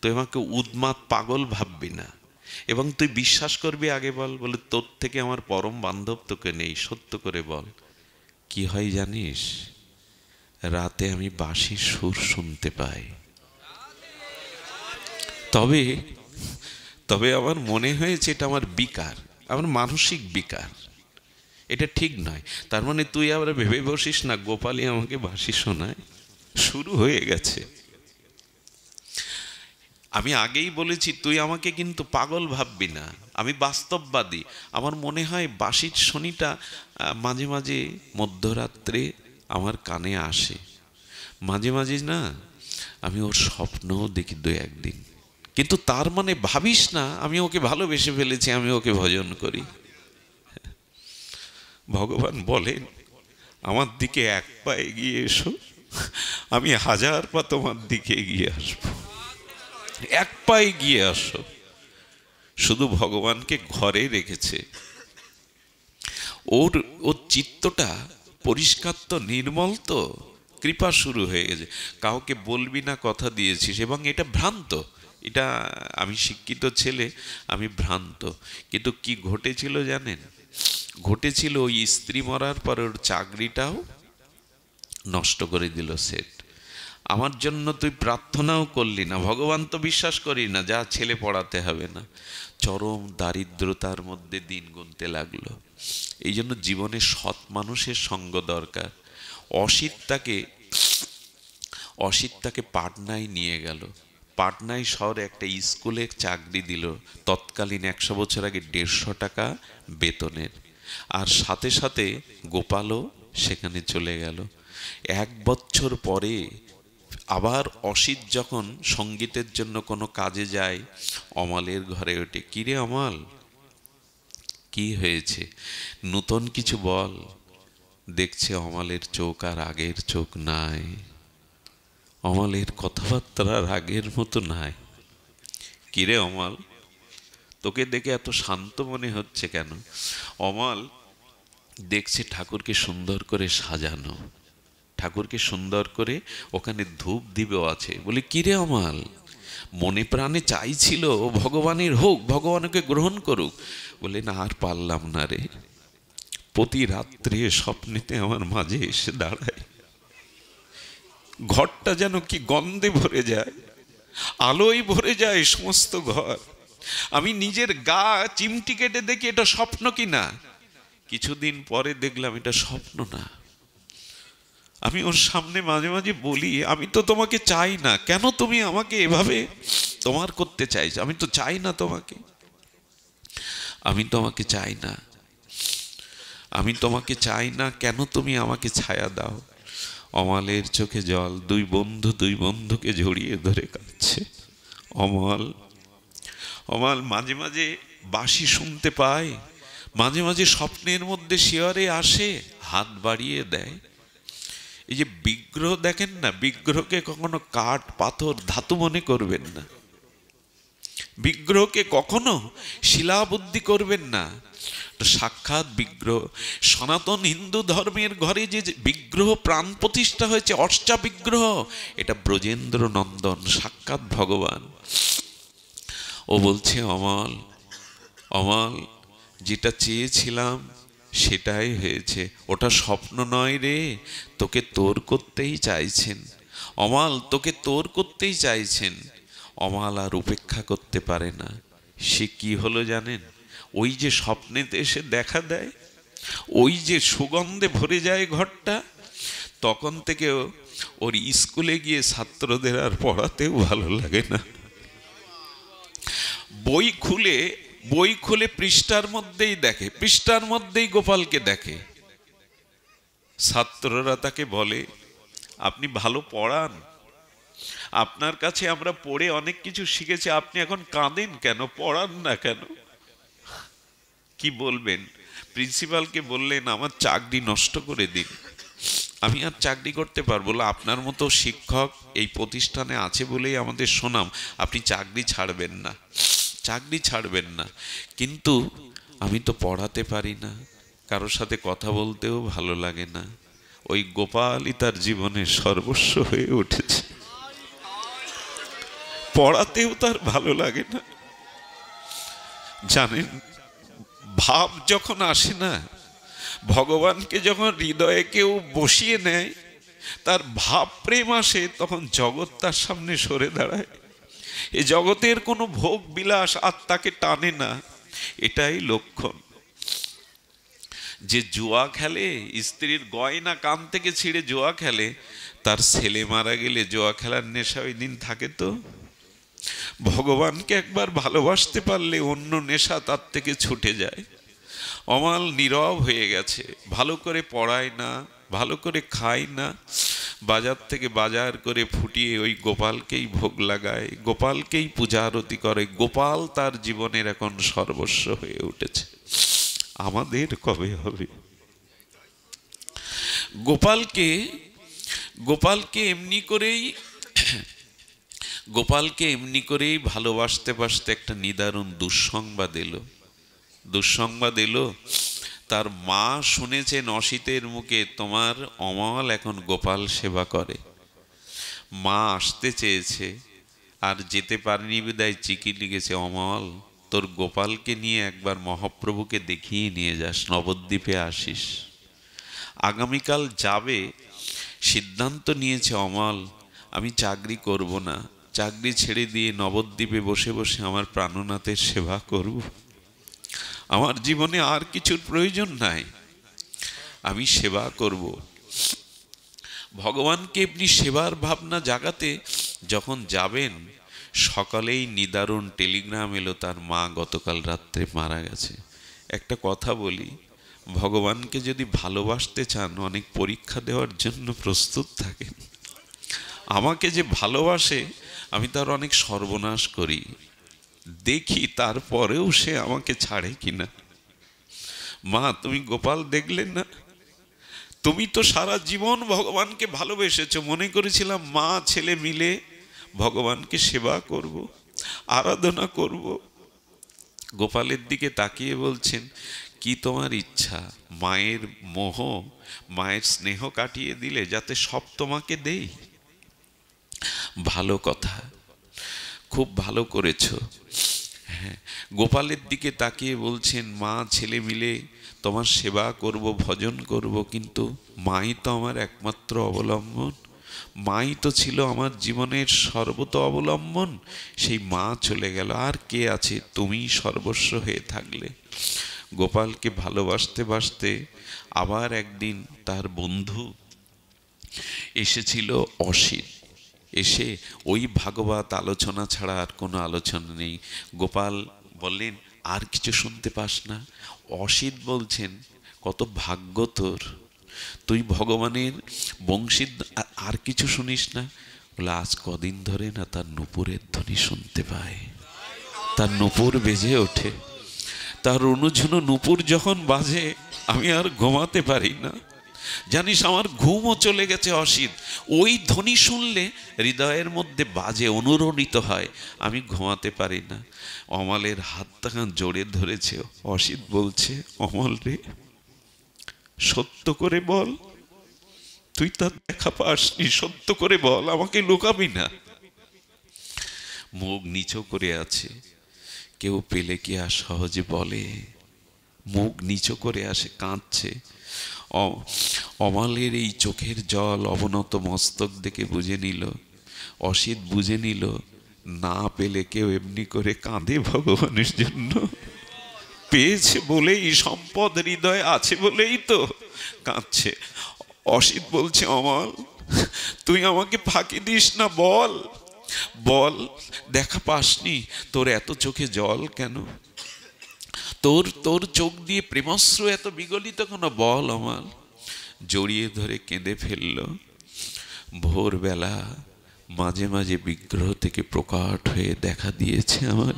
তুই আমাকে উদ্মাদ পাগল ভাববি না এবং তুই বিশ্বাস করবি আগে বল বলে তোর থেকে আমার পরম বান্ধব তোকে নেই সত্য করে বল কি হয় জানিস রাতে আমি বাঁশি সুর শুনতে পাই তবে তবে আমার মনে হয়েছে এটা আমার বিকার আমার মানসিক বিকার এটা ঠিক নয় তার মানে তুই আবার ভেবে বসিস না গোপালী আমাকে ভাসি শোনায় শুরু হয়ে গেছে আমি আগেই বলেছি তুই আমাকে কিন্তু পাগল ভাববি না আমি বাস্তববাদী আমার মনে হয় বাসির শনিটা মাঝে মাঝে মধ্যরাত্রে আমার কানে আসে মাঝে মাঝে না আমি ওর স্বপ্নও দেখি দু একদিন কিন্তু তার মানে ভাবিস না আমি ওকে ভালোবেসে ফেলেছি আমি ওকে ভজন করি ভগবান বলেন আমার দিকে এক পা এগিয়ে এসো আমি হাজার পা তোমার দিকে এগিয়ে আসব এক পা এগিয়ে আসো শুধু ভগবানকে ঘরে রেখেছে ওর ওর চিত্তটা পরিষ্কার তো নির্মল তো কৃপা শুরু হয়ে গেছে কাউকে বলবি না কথা দিয়েছিস এবং এটা ভ্রান্ত এটা আমি শিক্ষিত ছেলে আমি ভ্রান্ত কিন্তু কি ঘটেছিল জানেন ঘটেছিল ওই স্ত্রী মরার পর ওর চাকরিটাও নষ্ট করে দিল সেট আমার জন্য তুই প্রার্থনাও করলি না ভগবান তো বিশ্বাস করি না যা ছেলে পড়াতে হবে না চরম দারিদ্রতার মধ্যে দিন গুনতে লাগলো এই জন্য জীবনে সৎ মানুষের সঙ্গ দরকার অসিত তাকে অসিত তাকে পাটনায় নিয়ে গেল পাটনায় শহরে একটা স্কুলে চাকরি দিল তৎকালীন একশো বছর আগে দেড়শো টাকা বেতনের আর সাথে সাথে গোপালও সেখানে চলে গেল এক বছর পরে আবার অসিত যখন সঙ্গীতের জন্য কোনো কাজে যায় অমালের ঘরে ওঠে কিরে অমাল কি হয়েছে নূতন কিছু বল দেখছে অমালের চোখ আর আগের চোখ নাই অমালের কথাবার্তা আগের মতো নাই কিরে অমাল তোকে দেখে এত শান্ত মনে হচ্ছে কেন অমাল দেখছে ঠাকুরকে সুন্দর করে সাজানো ঠাকুরকে সুন্দর করে ওখানে ধূপ দিবেও আছে বলি কিরে অমাল মনে প্রাণে চাইছিল ভগবানের হোক ভগবানকে গ্রহণ করুক বলে না আর পারলাম না রে প্রতি রাত্রে স্বপ্নেতে আমার মাঝে এসে দাঁড়ায় ঘরটা যেন কি গন্ধে ভরে যায় আলোয় ভরে যায় সমস্ত ঘর আমি নিজের গা চিমটি কেটে দেখি এটা স্বপ্ন কি না কিছুদিন পরে দেখলাম এটা স্বপ্ন না আমি ওর সামনে মাঝে মাঝে বলি আমি তো তোমাকে চাই না কেন তুমি আমাকে এভাবে তোমার করতে চাইছো আমি তো চাই না তোমাকে আমি তোমাকে চাই না আমি তোমাকে চাই না কেন তুমি আমাকে ছায়া দাও অমালের চোখে জল দুই বন্ধু দুই বন্ধুকে ঝরিয়ে ধরে কাঁদছে অমল অমল মাঝে মাঝে বাসি শুনতে পায় মাঝে মাঝে স্বপ্নের মধ্যে শিয়রে আসে হাত বাড়িয়ে দেয় এই যে বিগ্রহ দেখেন না বিগ্রহকে কখনো কাঠ পাথর ধাতু মনে করবেন না বিগ্রহকে কখনো শিলাবুদ্ধি করবেন না সাক্ষাৎ বিগ্রহ সনাতন হিন্দু ধর্মের ঘরে যে বিগ্রহ প্রাণ প্রতিষ্ঠা হয়েছে অর্চা বিগ্রহ এটা ব্রজেন্দ্র নন্দন সাক্ষাৎ ভগবান ও বলছে অমল অমল যেটা চেয়েছিলাম সেটাই হয়েছে ওটা স্বপ্ন নয় রে তোকে তোর করতেই চাইছেন অমাল তোকে তোর করতেই চাইছেন অমাল আর উপেক্ষা করতে পারে না সে কি হলো জানেন ওই যে স্বপ্নেতে এসে দেখা দেয় ওই যে সুগন্ধে ভরে যায় ঘরটা তখন থেকে ওর স্কুলে গিয়ে ছাত্রদের আর পড়াতেও ভালো লাগে না বই খুলে বই খুলে পৃষ্ঠার মধ্যেই দেখে পৃষ্ঠার মধ্যেই গোপালকে দেখে ছাত্ররা তাকে বলে আপনি ভালো পড়ান আপনার কাছে আমরা পড়ে অনেক কিছু শিখেছি আপনি এখন কাঁদেন কেন পড়ান না কেন কি বলবেন প্রিন্সিপালকে বললেন আমার চাকরি নষ্ট করে দিন আমি আর চাকরি করতে পারবো না আপনার মতো শিক্ষক এই প্রতিষ্ঠানে আছে বলেই আমাদের শোনাম আপনি চাকরি ছাড়বেন না চাকরি ছাড়বেন না কিন্তু আমি তো পড়াতে পারি না কারোর সাথে কথা বলতেও ভালো লাগে না ওই গোপালই তার জীবনে সর্বস্ব হয়ে উঠেছে পড়াতেও তার ভালো লাগে না জানেন ভাব যখন আসে না ভগবানকে যখন হৃদয়ে কেউ বসিয়ে নেয় তার ভাব প্রেম আসে তখন জগৎ তার সামনে সরে দাঁড়ায় এ জগতের কোনো ভোগ বিলাস আত্মাকে টানে না এটাই লক্ষণ যে জুয়া খেলে স্ত্রীর গয়না কান থেকে ছিঁড়ে জুয়া খেলে তার ছেলে মারা গেলে জুয়া খেলার নেশা ওই দিন থাকে তো ভগবানকে একবার ভালোবাসতে পারলে অন্য নেশা তার থেকে ছুটে যায় অমাল নীরব হয়ে গেছে ভালো করে পড়ায় না ভালো করে খায় না বাজার থেকে বাজার করে ফুটিয়ে ওই গোপালকেই ভোগ লাগায় গোপালকেই পূজা আরতি করে গোপাল তার জীবনের এখন সর্বস্ব হয়ে উঠেছে আমাদের কবে হবে গোপালকে গোপালকে এমনি করেই গোপালকে এমনি করেই ভালোবাসতে বাসতে একটা নিদারুণ দুঃসংবাদ এলো দুঃসংবাদ এলো তার মা শুনেছে অসিতের মুখে তোমার অমল এখন গোপাল সেবা করে মা আসতে চেয়েছে আর যেতে পারেনি বিদায় চিকি লিখেছে অমল তোর গোপালকে নিয়ে একবার মহাপ্রভুকে দেখিয়ে নিয়ে যাস নবদ্বীপে আসিস আগামীকাল যাবে সিদ্ধান্ত নিয়েছে অমল আমি চাকরি করব না চাকরি ছেড়ে দিয়ে নবদ্বীপে বসে বসে আমার প্রাণনাথের সেবা করব আমার জীবনে আর কিছুর প্রয়োজন নাই আমি সেবা করব ভগবানকে আপনি সেবার ভাবনা জাগাতে যখন যাবেন সকালেই নিদারুণ টেলিগ্রাম এলো তার মা গতকাল রাত্রে মারা গেছে একটা কথা বলি ভগবানকে যদি ভালোবাসতে চান অনেক পরীক্ষা দেওয়ার জন্য প্রস্তুত থাকেন আমাকে যে ভালোবাসে আমি তার অনেক সর্বনাশ করি দেখি তারপরেও সে আমাকে ছাড়ে কিনা মা তুমি গোপাল দেখলেন না তুমি তো সারা জীবন ভগবানকে ভালোবেসেছ মনে করেছিলাম মা ছেলে মিলে ভগবানকে সেবা করব আরাধনা করব গোপালের দিকে তাকিয়ে বলছেন কি তোমার ইচ্ছা মায়ের মোহ মায়ের স্নেহ কাটিয়ে দিলে যাতে সব তোমাকে দেয় ভালো কথা খুব ভালো করেছ হ্যাঁ গোপালের দিকে তাকিয়ে বলছেন মা ছেলে মিলে তোমার সেবা করব ভজন করব কিন্তু মাই তো আমার একমাত্র অবলম্বন মাই তো ছিল আমার জীবনের সর্বত অবলম্বন সেই মা চলে গেল আর কে আছে তুমি সর্বস্ব হয়ে থাকলে গোপালকে ভালোবাসতে বাসতে আবার একদিন তার বন্ধু এসেছিল অসিত এসে ওই ভাগবত আলোচনা ছাড়া আর কোনো আলোচনা নেই গোপাল বললেন আর কিছু শুনতে পাস না অসিত বলছেন কত ভাগ্য তোর তুই ভগবানের বংশীদ আর কিছু শুনিস না বলে আজ কদিন ধরে না তার নূপুরের ধ্বনি শুনতে পায় তার নূপুর বেজে ওঠে তার অনুঝুনো নূপুর যখন বাজে আমি আর ঘুমাতে পারি না জানিস আমার ঘুমও চলে গেছে অসিত ওই ধ্বনি শুনলে হৃদয়ের মধ্যে বাজে অনুরণিত হয় আমি ঘুমাতে পারি না অমলের হাতটা জোরে ধরেছে অসিত বলছে অমল রে সত্য করে বল তুই তার দেখা পাসনি সত্য করে বল আমাকে লুকাবি না মুখ নিচু করে আছে কেউ পেলে কি আর সহজে বলে মুখ নিচু করে আসে কাঁদছে অমালের এই চোখের জল অবনত মস্তক দেখে বুঝে নিল অসিত বুঝে নিল না পেলে কেউ এমনি করে কাঁদে ভগবানের জন্য পেয়েছে বলেই সম্পদ হৃদয় আছে বলেই তো কাঁদছে অসিত বলছে অমল তুই আমাকে ফাঁকি দিস না বল বল দেখা পাসনি তোর এত চোখে জল কেন তোর তোর চোখ দিয়ে প্রেমাশ্রু এত বিগলিত কোনো বল আমার জড়িয়ে ধরে কেঁদে ফেলল ভোরবেলা মাঝে মাঝে বিগ্রহ থেকে প্রকাট হয়ে দেখা দিয়েছে আমার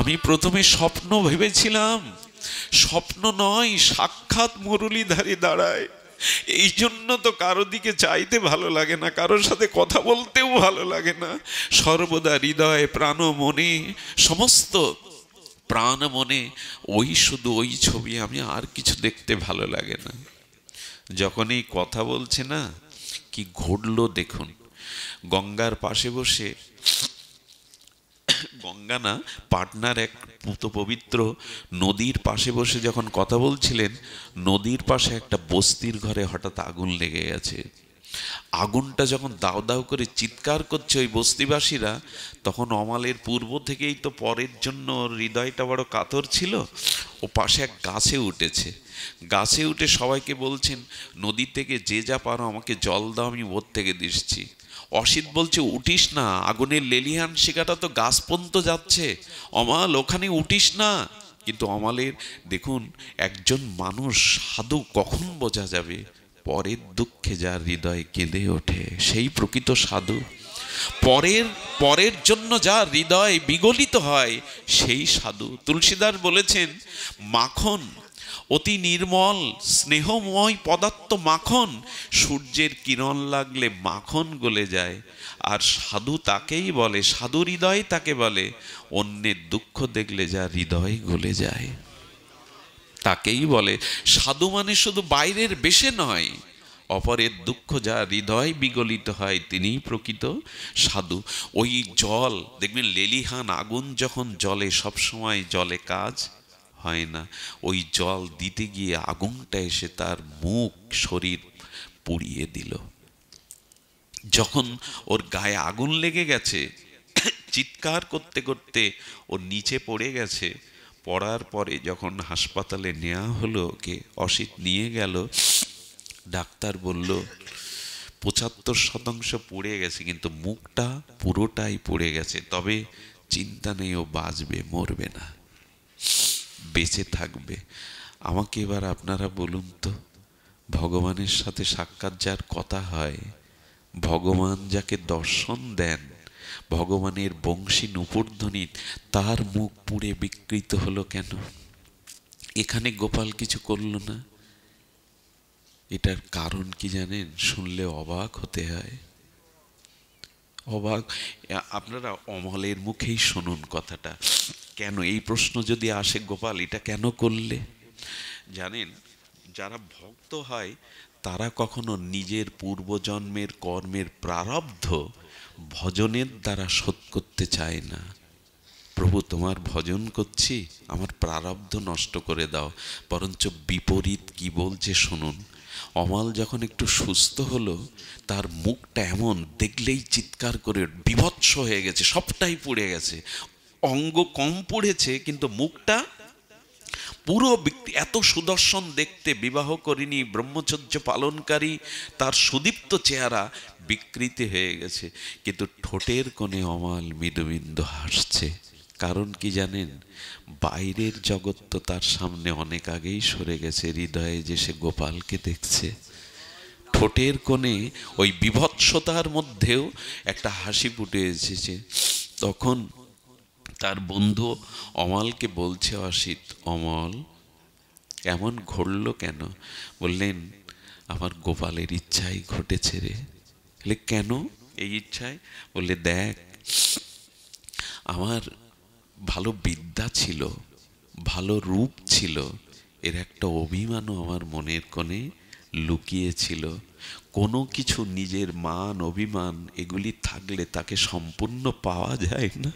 আমি প্রথমে স্বপ্ন ভেবেছিলাম স্বপ্ন নয় সাক্ষাৎ মুরলীধারী দাঁড়ায় এই জন্য তো কারো দিকে চাইতে ভালো লাগে না কারোর সাথে কথা বলতেও ভালো লাগে না সর্বদা হৃদয় প্রাণ মনে সমস্ত প্রাণ মনে ওই শুধু ওই ছবি আমি আর কিছু দেখতে ভালো লাগে না যখন এই কথা বলছে না কি ঘটলো দেখুন গঙ্গার পাশে বসে গঙ্গা না পাটনার এক পুত পবিত্র নদীর পাশে বসে যখন কথা বলছিলেন নদীর পাশে একটা বস্তির ঘরে হঠাৎ আগুন লেগে গেছে আগুনটা যখন দাও দাও করে চিৎকার করছে ওই বস্তিবাসীরা তখন অমালের পূর্ব থেকেই তো পরের জন্য হৃদয়টা বড় কাতর ছিল ও পাশে এক গাছে উঠেছে গাছে উঠে সবাইকে বলছেন নদী থেকে যে যা পারো আমাকে জল দাও আমি ওর থেকে দিচ্ছি অসিত বলছে উঠিস না আগুনের লেলিহান শিকাটা তো গাছ পর্যন্ত যাচ্ছে অমাল ওখানে উঠিস না কিন্তু অমালের দেখুন একজন মানুষ সাধু কখন বোঝা যাবে পরের দুঃখে যার হৃদয় কেঁদে ওঠে সেই প্রকৃত সাধু পরের পরের জন্য যা হৃদয় বিগলিত হয় সেই সাধু তুলসীদাস বলেছেন মাখন অতি নির্মল স্নেহময় পদার্থ মাখন সূর্যের কিরণ লাগলে মাখন গলে যায় আর সাধু তাকেই বলে সাধু হৃদয় তাকে বলে অন্যের দুঃখ দেখলে যা হৃদয় গলে যায় তাকেই বলে সাধু মানে শুধু বাইরের বেশে নয় অপরের দুঃখ যা হৃদয় বিগলিত হয় তিনিই প্রকৃত সাধু ওই জল দেখবেন লেলিহান আগুন যখন জলে সবসময় জলে কাজ হয় না ওই জল দিতে গিয়ে আগুনটা এসে তার মুখ শরীর পুড়িয়ে দিল যখন ওর গায়ে আগুন লেগে গেছে চিৎকার করতে করতে ও নিচে পড়ে গেছে পড়ার পরে যখন হাসপাতালে নেওয়া হলো ওকে অসিত নিয়ে গেল ডাক্তার বলল পঁচাত্তর শতাংশ পড়ে গেছে কিন্তু মুখটা পুরোটাই পড়ে গেছে তবে চিন্তা নেই ও বাঁচবে মরবে না বেঁচে থাকবে আমাকে এবার আপনারা বলুন তো ভগবানের সাথে সাক্ষাৎ যার কথা হয় ভগবান যাকে দর্শন দেন ভগবানের বংশী নুপুরধ্বনি তার মুখ পুড়ে বিকৃত হলো কেন এখানে গোপাল কিছু করল না এটার কারণ কি জানেন শুনলে অবাক হতে হয় অবাক আপনারা অমলের মুখেই শুনুন কথাটা কেন এই প্রশ্ন যদি আসে গোপাল এটা কেন করলে জানেন যারা ভক্ত হয় তারা কখনো নিজের পূর্বজন্মের কর্মের প্রারব্ধ ভজনের দ্বারা শোধ করতে চায় না প্রভু তোমার ভজন করছি আমার প্রারব্ধ নষ্ট করে দাও বরঞ্চ বিপরীত কি বলছে শুনুন অমাল যখন একটু সুস্থ হলো তার মুখটা এমন দেখলেই চিৎকার করে বিভৎস হয়ে গেছে সবটাই পুড়ে গেছে অঙ্গ কম পুড়েছে কিন্তু মুখটা পুরো ব্যক্তি এত সুদর্শন দেখতে বিবাহ করিনি ব্রহ্মচর্য পালনকারী তার সুদীপ্ত চেহারা বিকৃতি হয়ে গেছে কিন্তু ঠোঁটের কোণে অমাল মৃদুবিন্দু হাসছে কারণ কি জানেন বাইরের জগৎ তো তার সামনে অনেক আগেই সরে গেছে হৃদয়ে যে সে গোপালকে দেখছে ঠোঁটের কোণে ওই বিভৎসতার মধ্যেও একটা হাসি ফুটে এসেছে তখন তার বন্ধু অমলকে বলছে অসিত অমল এমন ঘটল কেন বললেন আমার গোপালের ইচ্ছাই ঘটেছে রে বলে কেন এই ইচ্ছায় বললে দেখ আমার ভালো বিদ্যা ছিল ভালো রূপ ছিল এর একটা অভিমানও আমার মনের কোণে লুকিয়েছিল কোনো কিছু নিজের মান অভিমান এগুলি থাকলে তাকে সম্পূর্ণ পাওয়া যায় না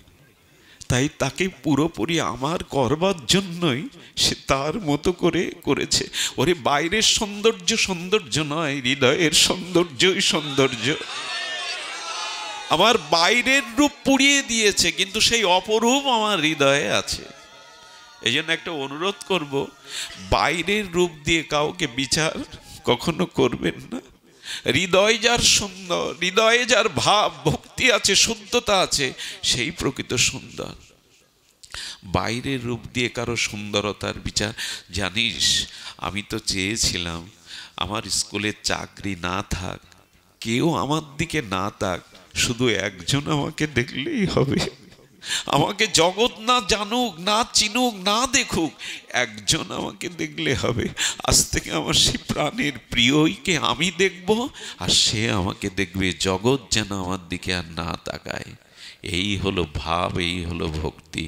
তাই তাকে পুরোপুরি আমার করবার জন্যই সে তার মতো করে করেছে ওরে বাইরের সৌন্দর্য সৌন্দর্য নয় হৃদয়ের সৌন্দর্যই সৌন্দর্য আমার বাইরের রূপ পুড়িয়ে দিয়েছে কিন্তু সেই অপরূপ আমার হৃদয়ে আছে এই জন্য একটা অনুরোধ করব বাইরের রূপ দিয়ে কাউকে বিচার কখনো করবেন না হৃদয় যার সুন্দর হৃদয়ে যার ভাব ভক্তি আছে শুদ্ধতা আছে সেই প্রকৃত সুন্দর বাইরের রূপ দিয়ে কারো সুন্দরতার বিচার জানিস আমি তো চেয়েছিলাম আমার স্কুলে চাকরি না থাক কেউ আমার দিকে না থাক শুধু একজন আমাকে দেখলেই হবে আমাকে জগৎ না জানুক না চিনুক না দেখুক একজন আমাকে দেখলে হবে আজ থেকে আমার সেই প্রাণের প্রিয়ইকে আমি দেখব আর সে আমাকে দেখবে জগৎ যেন আমার দিকে আর না তাকায় এই হলো ভাব এই হলো ভক্তি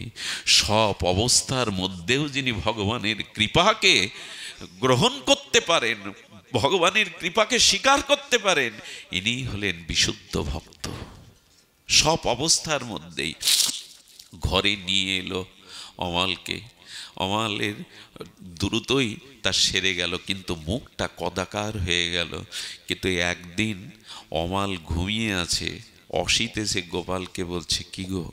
সব অবস্থার মধ্যেও যিনি ভগবানের কৃপাকে গ্রহণ করতে পারেন ভগবানের কৃপাকে স্বীকার করতে পারেন ইনি হলেন বিশুদ্ধ ভক্ত সব অবস্থার মধ্যেই ঘরে নিয়ে এলো অমালকে অমালের দ্রুতই তা সেরে গেল কিন্তু মুখটা কদাকার হয়ে গেল কিন্তু একদিন অমাল ঘুমিয়ে আছে অসিতে সে গোপালকে বলছে কি গো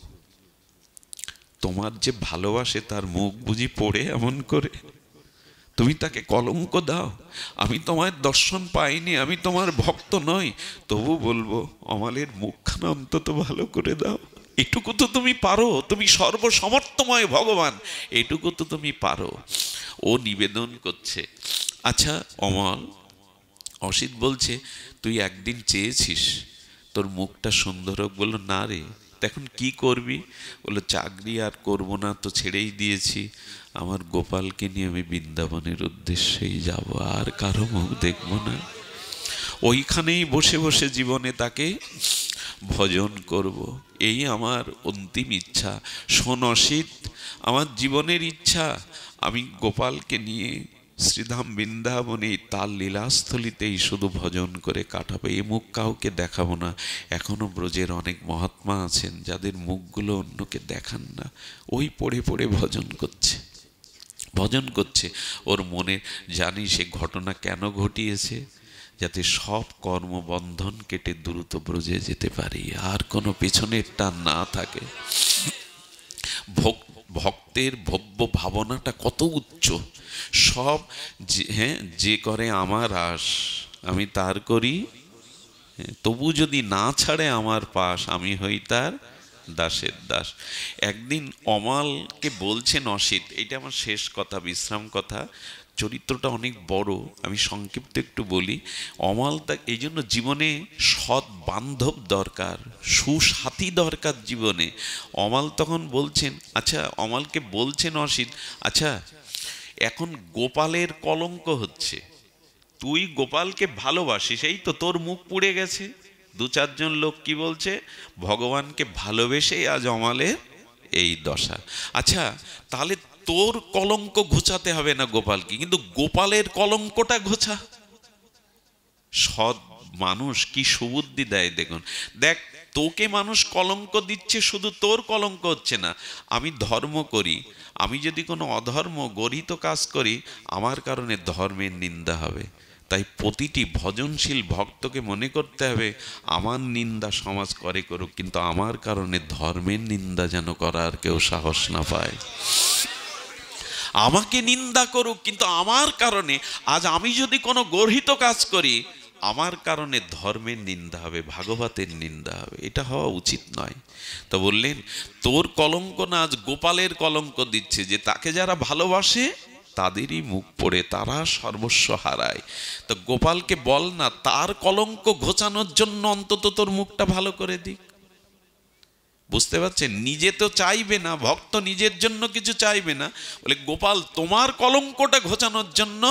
তোমার যে ভালোবাসে তার মুখ বুঝি পড়ে এমন করে তুমি তাকে কলঙ্ক দাও আমি তোমার দর্শন পাইনি আমি তোমার ভক্ত নই তবু বলবো অমালের মুখখানা অন্তত ভালো করে দাও এটুকু তো তুমি পারো তুমি সর্বসমর্থময় ভগবান এটুকু তো তুমি পারো ও নিবেদন করছে আচ্ছা অমল অসিত বলছে তুই একদিন চেয়েছিস তোর মুখটা সুন্দর হোক বললো না রে এখন কি করবি বললো চাকরি আর করব না তো ছেড়েই দিয়েছি আমার গোপালকে নিয়ে আমি বৃন্দাবনের উদ্দেশ্যেই যাব আর কারো মুখ দেখব না ওইখানেই বসে বসে জীবনে তাকে ভজন করব। এই আমার অন্তিম ইচ্ছা সনসিত আমার জীবনের ইচ্ছা আমি গোপালকে নিয়ে শ্রীধাম বৃন্দাবনে তার লীলাস্থলিতেই শুধু ভজন করে কাটাবে এই মুখ কাউকে দেখাবো না এখনও ব্রজের অনেক মহাত্মা আছেন যাদের মুখগুলো অন্যকে দেখান না ওই পড়ে পড়ে ভজন করছে ভজন করছে ওর মনে জানি সে ঘটনা কেন ঘটিয়েছে যাতে সব কর্মবন্ধন কেটে দ্রুত ব্রজে যেতে পারি আর কোনো পিছনের টান না থাকে ভক্তের ভব্য ভাবনাটা কত উচ্চ সব হ্যাঁ যে করে আমার আশ আমি তার করি হ্যাঁ, তবু যদি না ছাড়ে আমার পাশ আমি হই তার দাসের দাস একদিন অমালকে বলছেন অসিত এটা আমার শেষ কথা বিশ্রাম কথা চরিত্রটা অনেক বড় আমি সংক্ষিপ্ত একটু বলি অমাল তা এই জন্য জীবনে সৎ বান্ধব দরকার সুসাথী দরকার জীবনে অমাল তখন বলছেন আচ্ছা অমালকে বলছেন অসিত আচ্ছা এখন গোপালের কলঙ্ক হচ্ছে তুই গোপালকে ভালোবাসিস এই তো তোর মুখ পুড়ে গেছে দু চারজন লোক কি বলছে ভগবানকে ভালোবেসেই আজ অমালের এই দশা আচ্ছা তাহলে তোর কলঙ্ক ঘুচাতে হবে না গোপালকে কিন্তু গোপালের কলঙ্কটা ঘোছা সৎ মানুষ কি সুবুদ্ধি দেয় দেখুন দেখ তোকে মানুষ কলঙ্ক দিচ্ছে শুধু তোর কলঙ্ক হচ্ছে না আমি ধর্ম করি আমি যদি কোনো অধর্ম গরিত কাজ করি আমার কারণে ধর্মের নিন্দা হবে তাই প্রতিটি ভজনশীল ভক্তকে মনে করতে হবে আমার নিন্দা সমাজ করে করুক কিন্তু আমার কারণে ধর্মের নিন্দা যেন করার কেউ সাহস না পায় আমাকে নিন্দা করুক কিন্তু আমার কারণে আজ আমি যদি কোনো গর্হিত কাজ করি আমার কারণে ধর্মের নিন্দা হবে ভাগবতের নিন্দা হবে এটা হওয়া উচিত নয় তো বললেন তোর কলঙ্ক না আজ গোপালের কলঙ্ক দিচ্ছে যে তাকে যারা ভালোবাসে তাদেরই মুখ পড়ে তারা সর্বস্ব হারায় তো গোপালকে বল না তার কলঙ্ক ঘোচানোর জন্য অন্তত তোর মুখটা ভালো করে দিক বুঝতে পারছেন নিজে তো চাইবে না ভক্ত নিজের জন্য কিছু চাইবে না বলে গোপাল তোমার কলঙ্কটা ঘোচানোর জন্য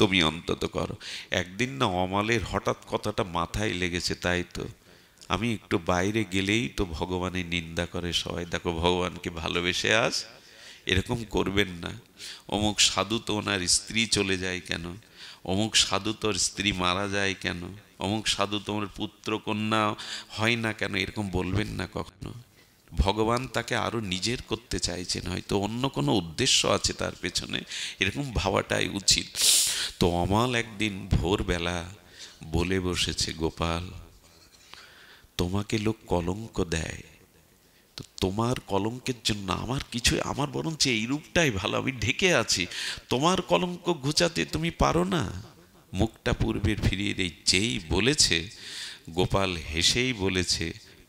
তুমি অন্তত করো একদিন না অমালের হঠাৎ কথাটা মাথায় লেগেছে তাই তো আমি একটু বাইরে গেলেই তো ভগবানের নিন্দা করে সবাই দেখো ভগবানকে ভালোবেসে আজ এরকম করবেন না অমুক সাধু তো ওনার স্ত্রী চলে যায় কেন অমুক সাধু তোর স্ত্রী মারা যায় কেন অমুক সাধু তোমার পুত্র কন্যা হয় না কেন এরকম বলবেন না কখনো ভগবান তাকে আরও নিজের করতে চাইছেন হয়তো অন্য কোনো উদ্দেশ্য আছে তার পেছনে এরকম ভাবাটাই উচিত তো অমাল একদিন ভোরবেলা বলে বসেছে গোপাল তোমাকে লোক কলঙ্ক দেয় তো তোমার কলঙ্কের জন্য আমার কিছু আমার বরঞ্চ এই রূপটাই ভালো আমি ঢেকে আছি তোমার কলঙ্ক ঘুচাতে তুমি পারো না মুখটা পূর্বের ফিরিয়ে দেই যেই বলেছে গোপাল হেসেই বলেছে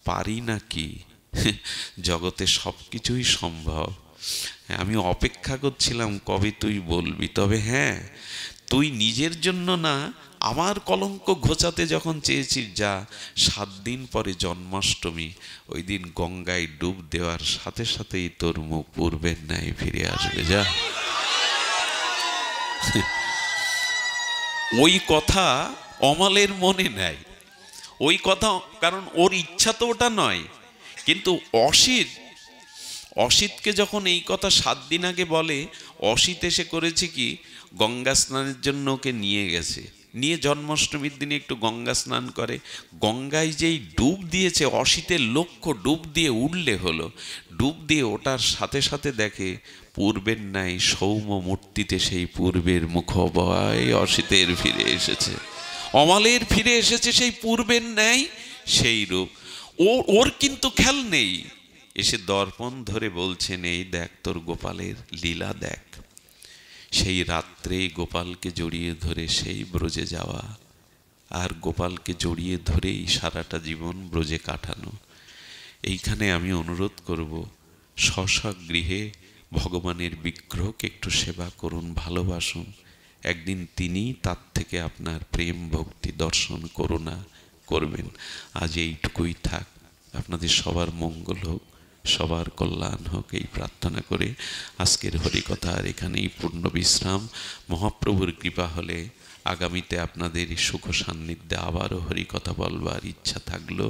পারি না কি [LAUGHS] জগতে সব কিছুই সম্ভব আমি অপেক্ষা করছিলাম কবে তুই বলবি তবে হ্যাঁ তুই নিজের জন্য না আমার কলঙ্ক ঘোচাতে যখন চেয়েছিস যা সাত দিন পরে জন্মাষ্টমী ওই দিন গঙ্গায় ডুব দেওয়ার সাথে সাথেই তোর মুখ পূর্বের ন্যায় ফিরে আসবে যা [LAUGHS] ওই কথা অমলের মনে নেয় ওই কথা কারণ ওর ইচ্ছা তো ওটা নয় কিন্তু অসিত অসিতকে যখন এই কথা সাত দিন আগে বলে অসিত এসে করেছে কি গঙ্গা স্নানের জন্য ওকে নিয়ে গেছে নিয়ে জন্মাষ্টমীর দিনে একটু গঙ্গা স্নান করে গঙ্গায় যেই ডুব দিয়েছে অসিতের লক্ষ্য ডুব দিয়ে উঠলে হলো ডুব দিয়ে ওটার সাথে সাথে দেখে পূর্বের নাই সৌম মূর্তিতে সেই পূর্বের মুখবয় অসিতের ফিরে এসেছে অমালের ফিরে এসেছে সেই পূর্বের ন্যায় সেই রূপ ও ওর কিন্তু খেল নেই এসে দর্পণ ধরে বলছেন এই দেখ তোর গোপালের লীলা দেখ সেই রাত্রেই গোপালকে জড়িয়ে ধরে সেই ব্রজে যাওয়া আর গোপালকে জড়িয়ে ধরেই সারাটা জীবন ব্রজে কাটানো এইখানে আমি অনুরোধ করব শশা গৃহে ভগবানের বিগ্রহকে একটু সেবা করুন ভালোবাসুন একদিন তিনি তার থেকে আপনার প্রেম ভক্তি দর্শন করুণা করবেন আজ এইটুকুই থাক আপনাদের সবার মঙ্গল হোক সবার কল্যাণ হোক এই প্রার্থনা করে আজকের হরিকথা আর এখানেই পূর্ণ বিশ্রাম মহাপ্রভুর কৃপা হলে আগামীতে আপনাদের সুখ সান্নিধ্যে আবারও হরিকথা বলবার ইচ্ছা থাকলো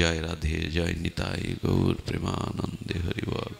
জয় রাধে জয় নিতায় গৌর প্রেমানন্দে হরিবল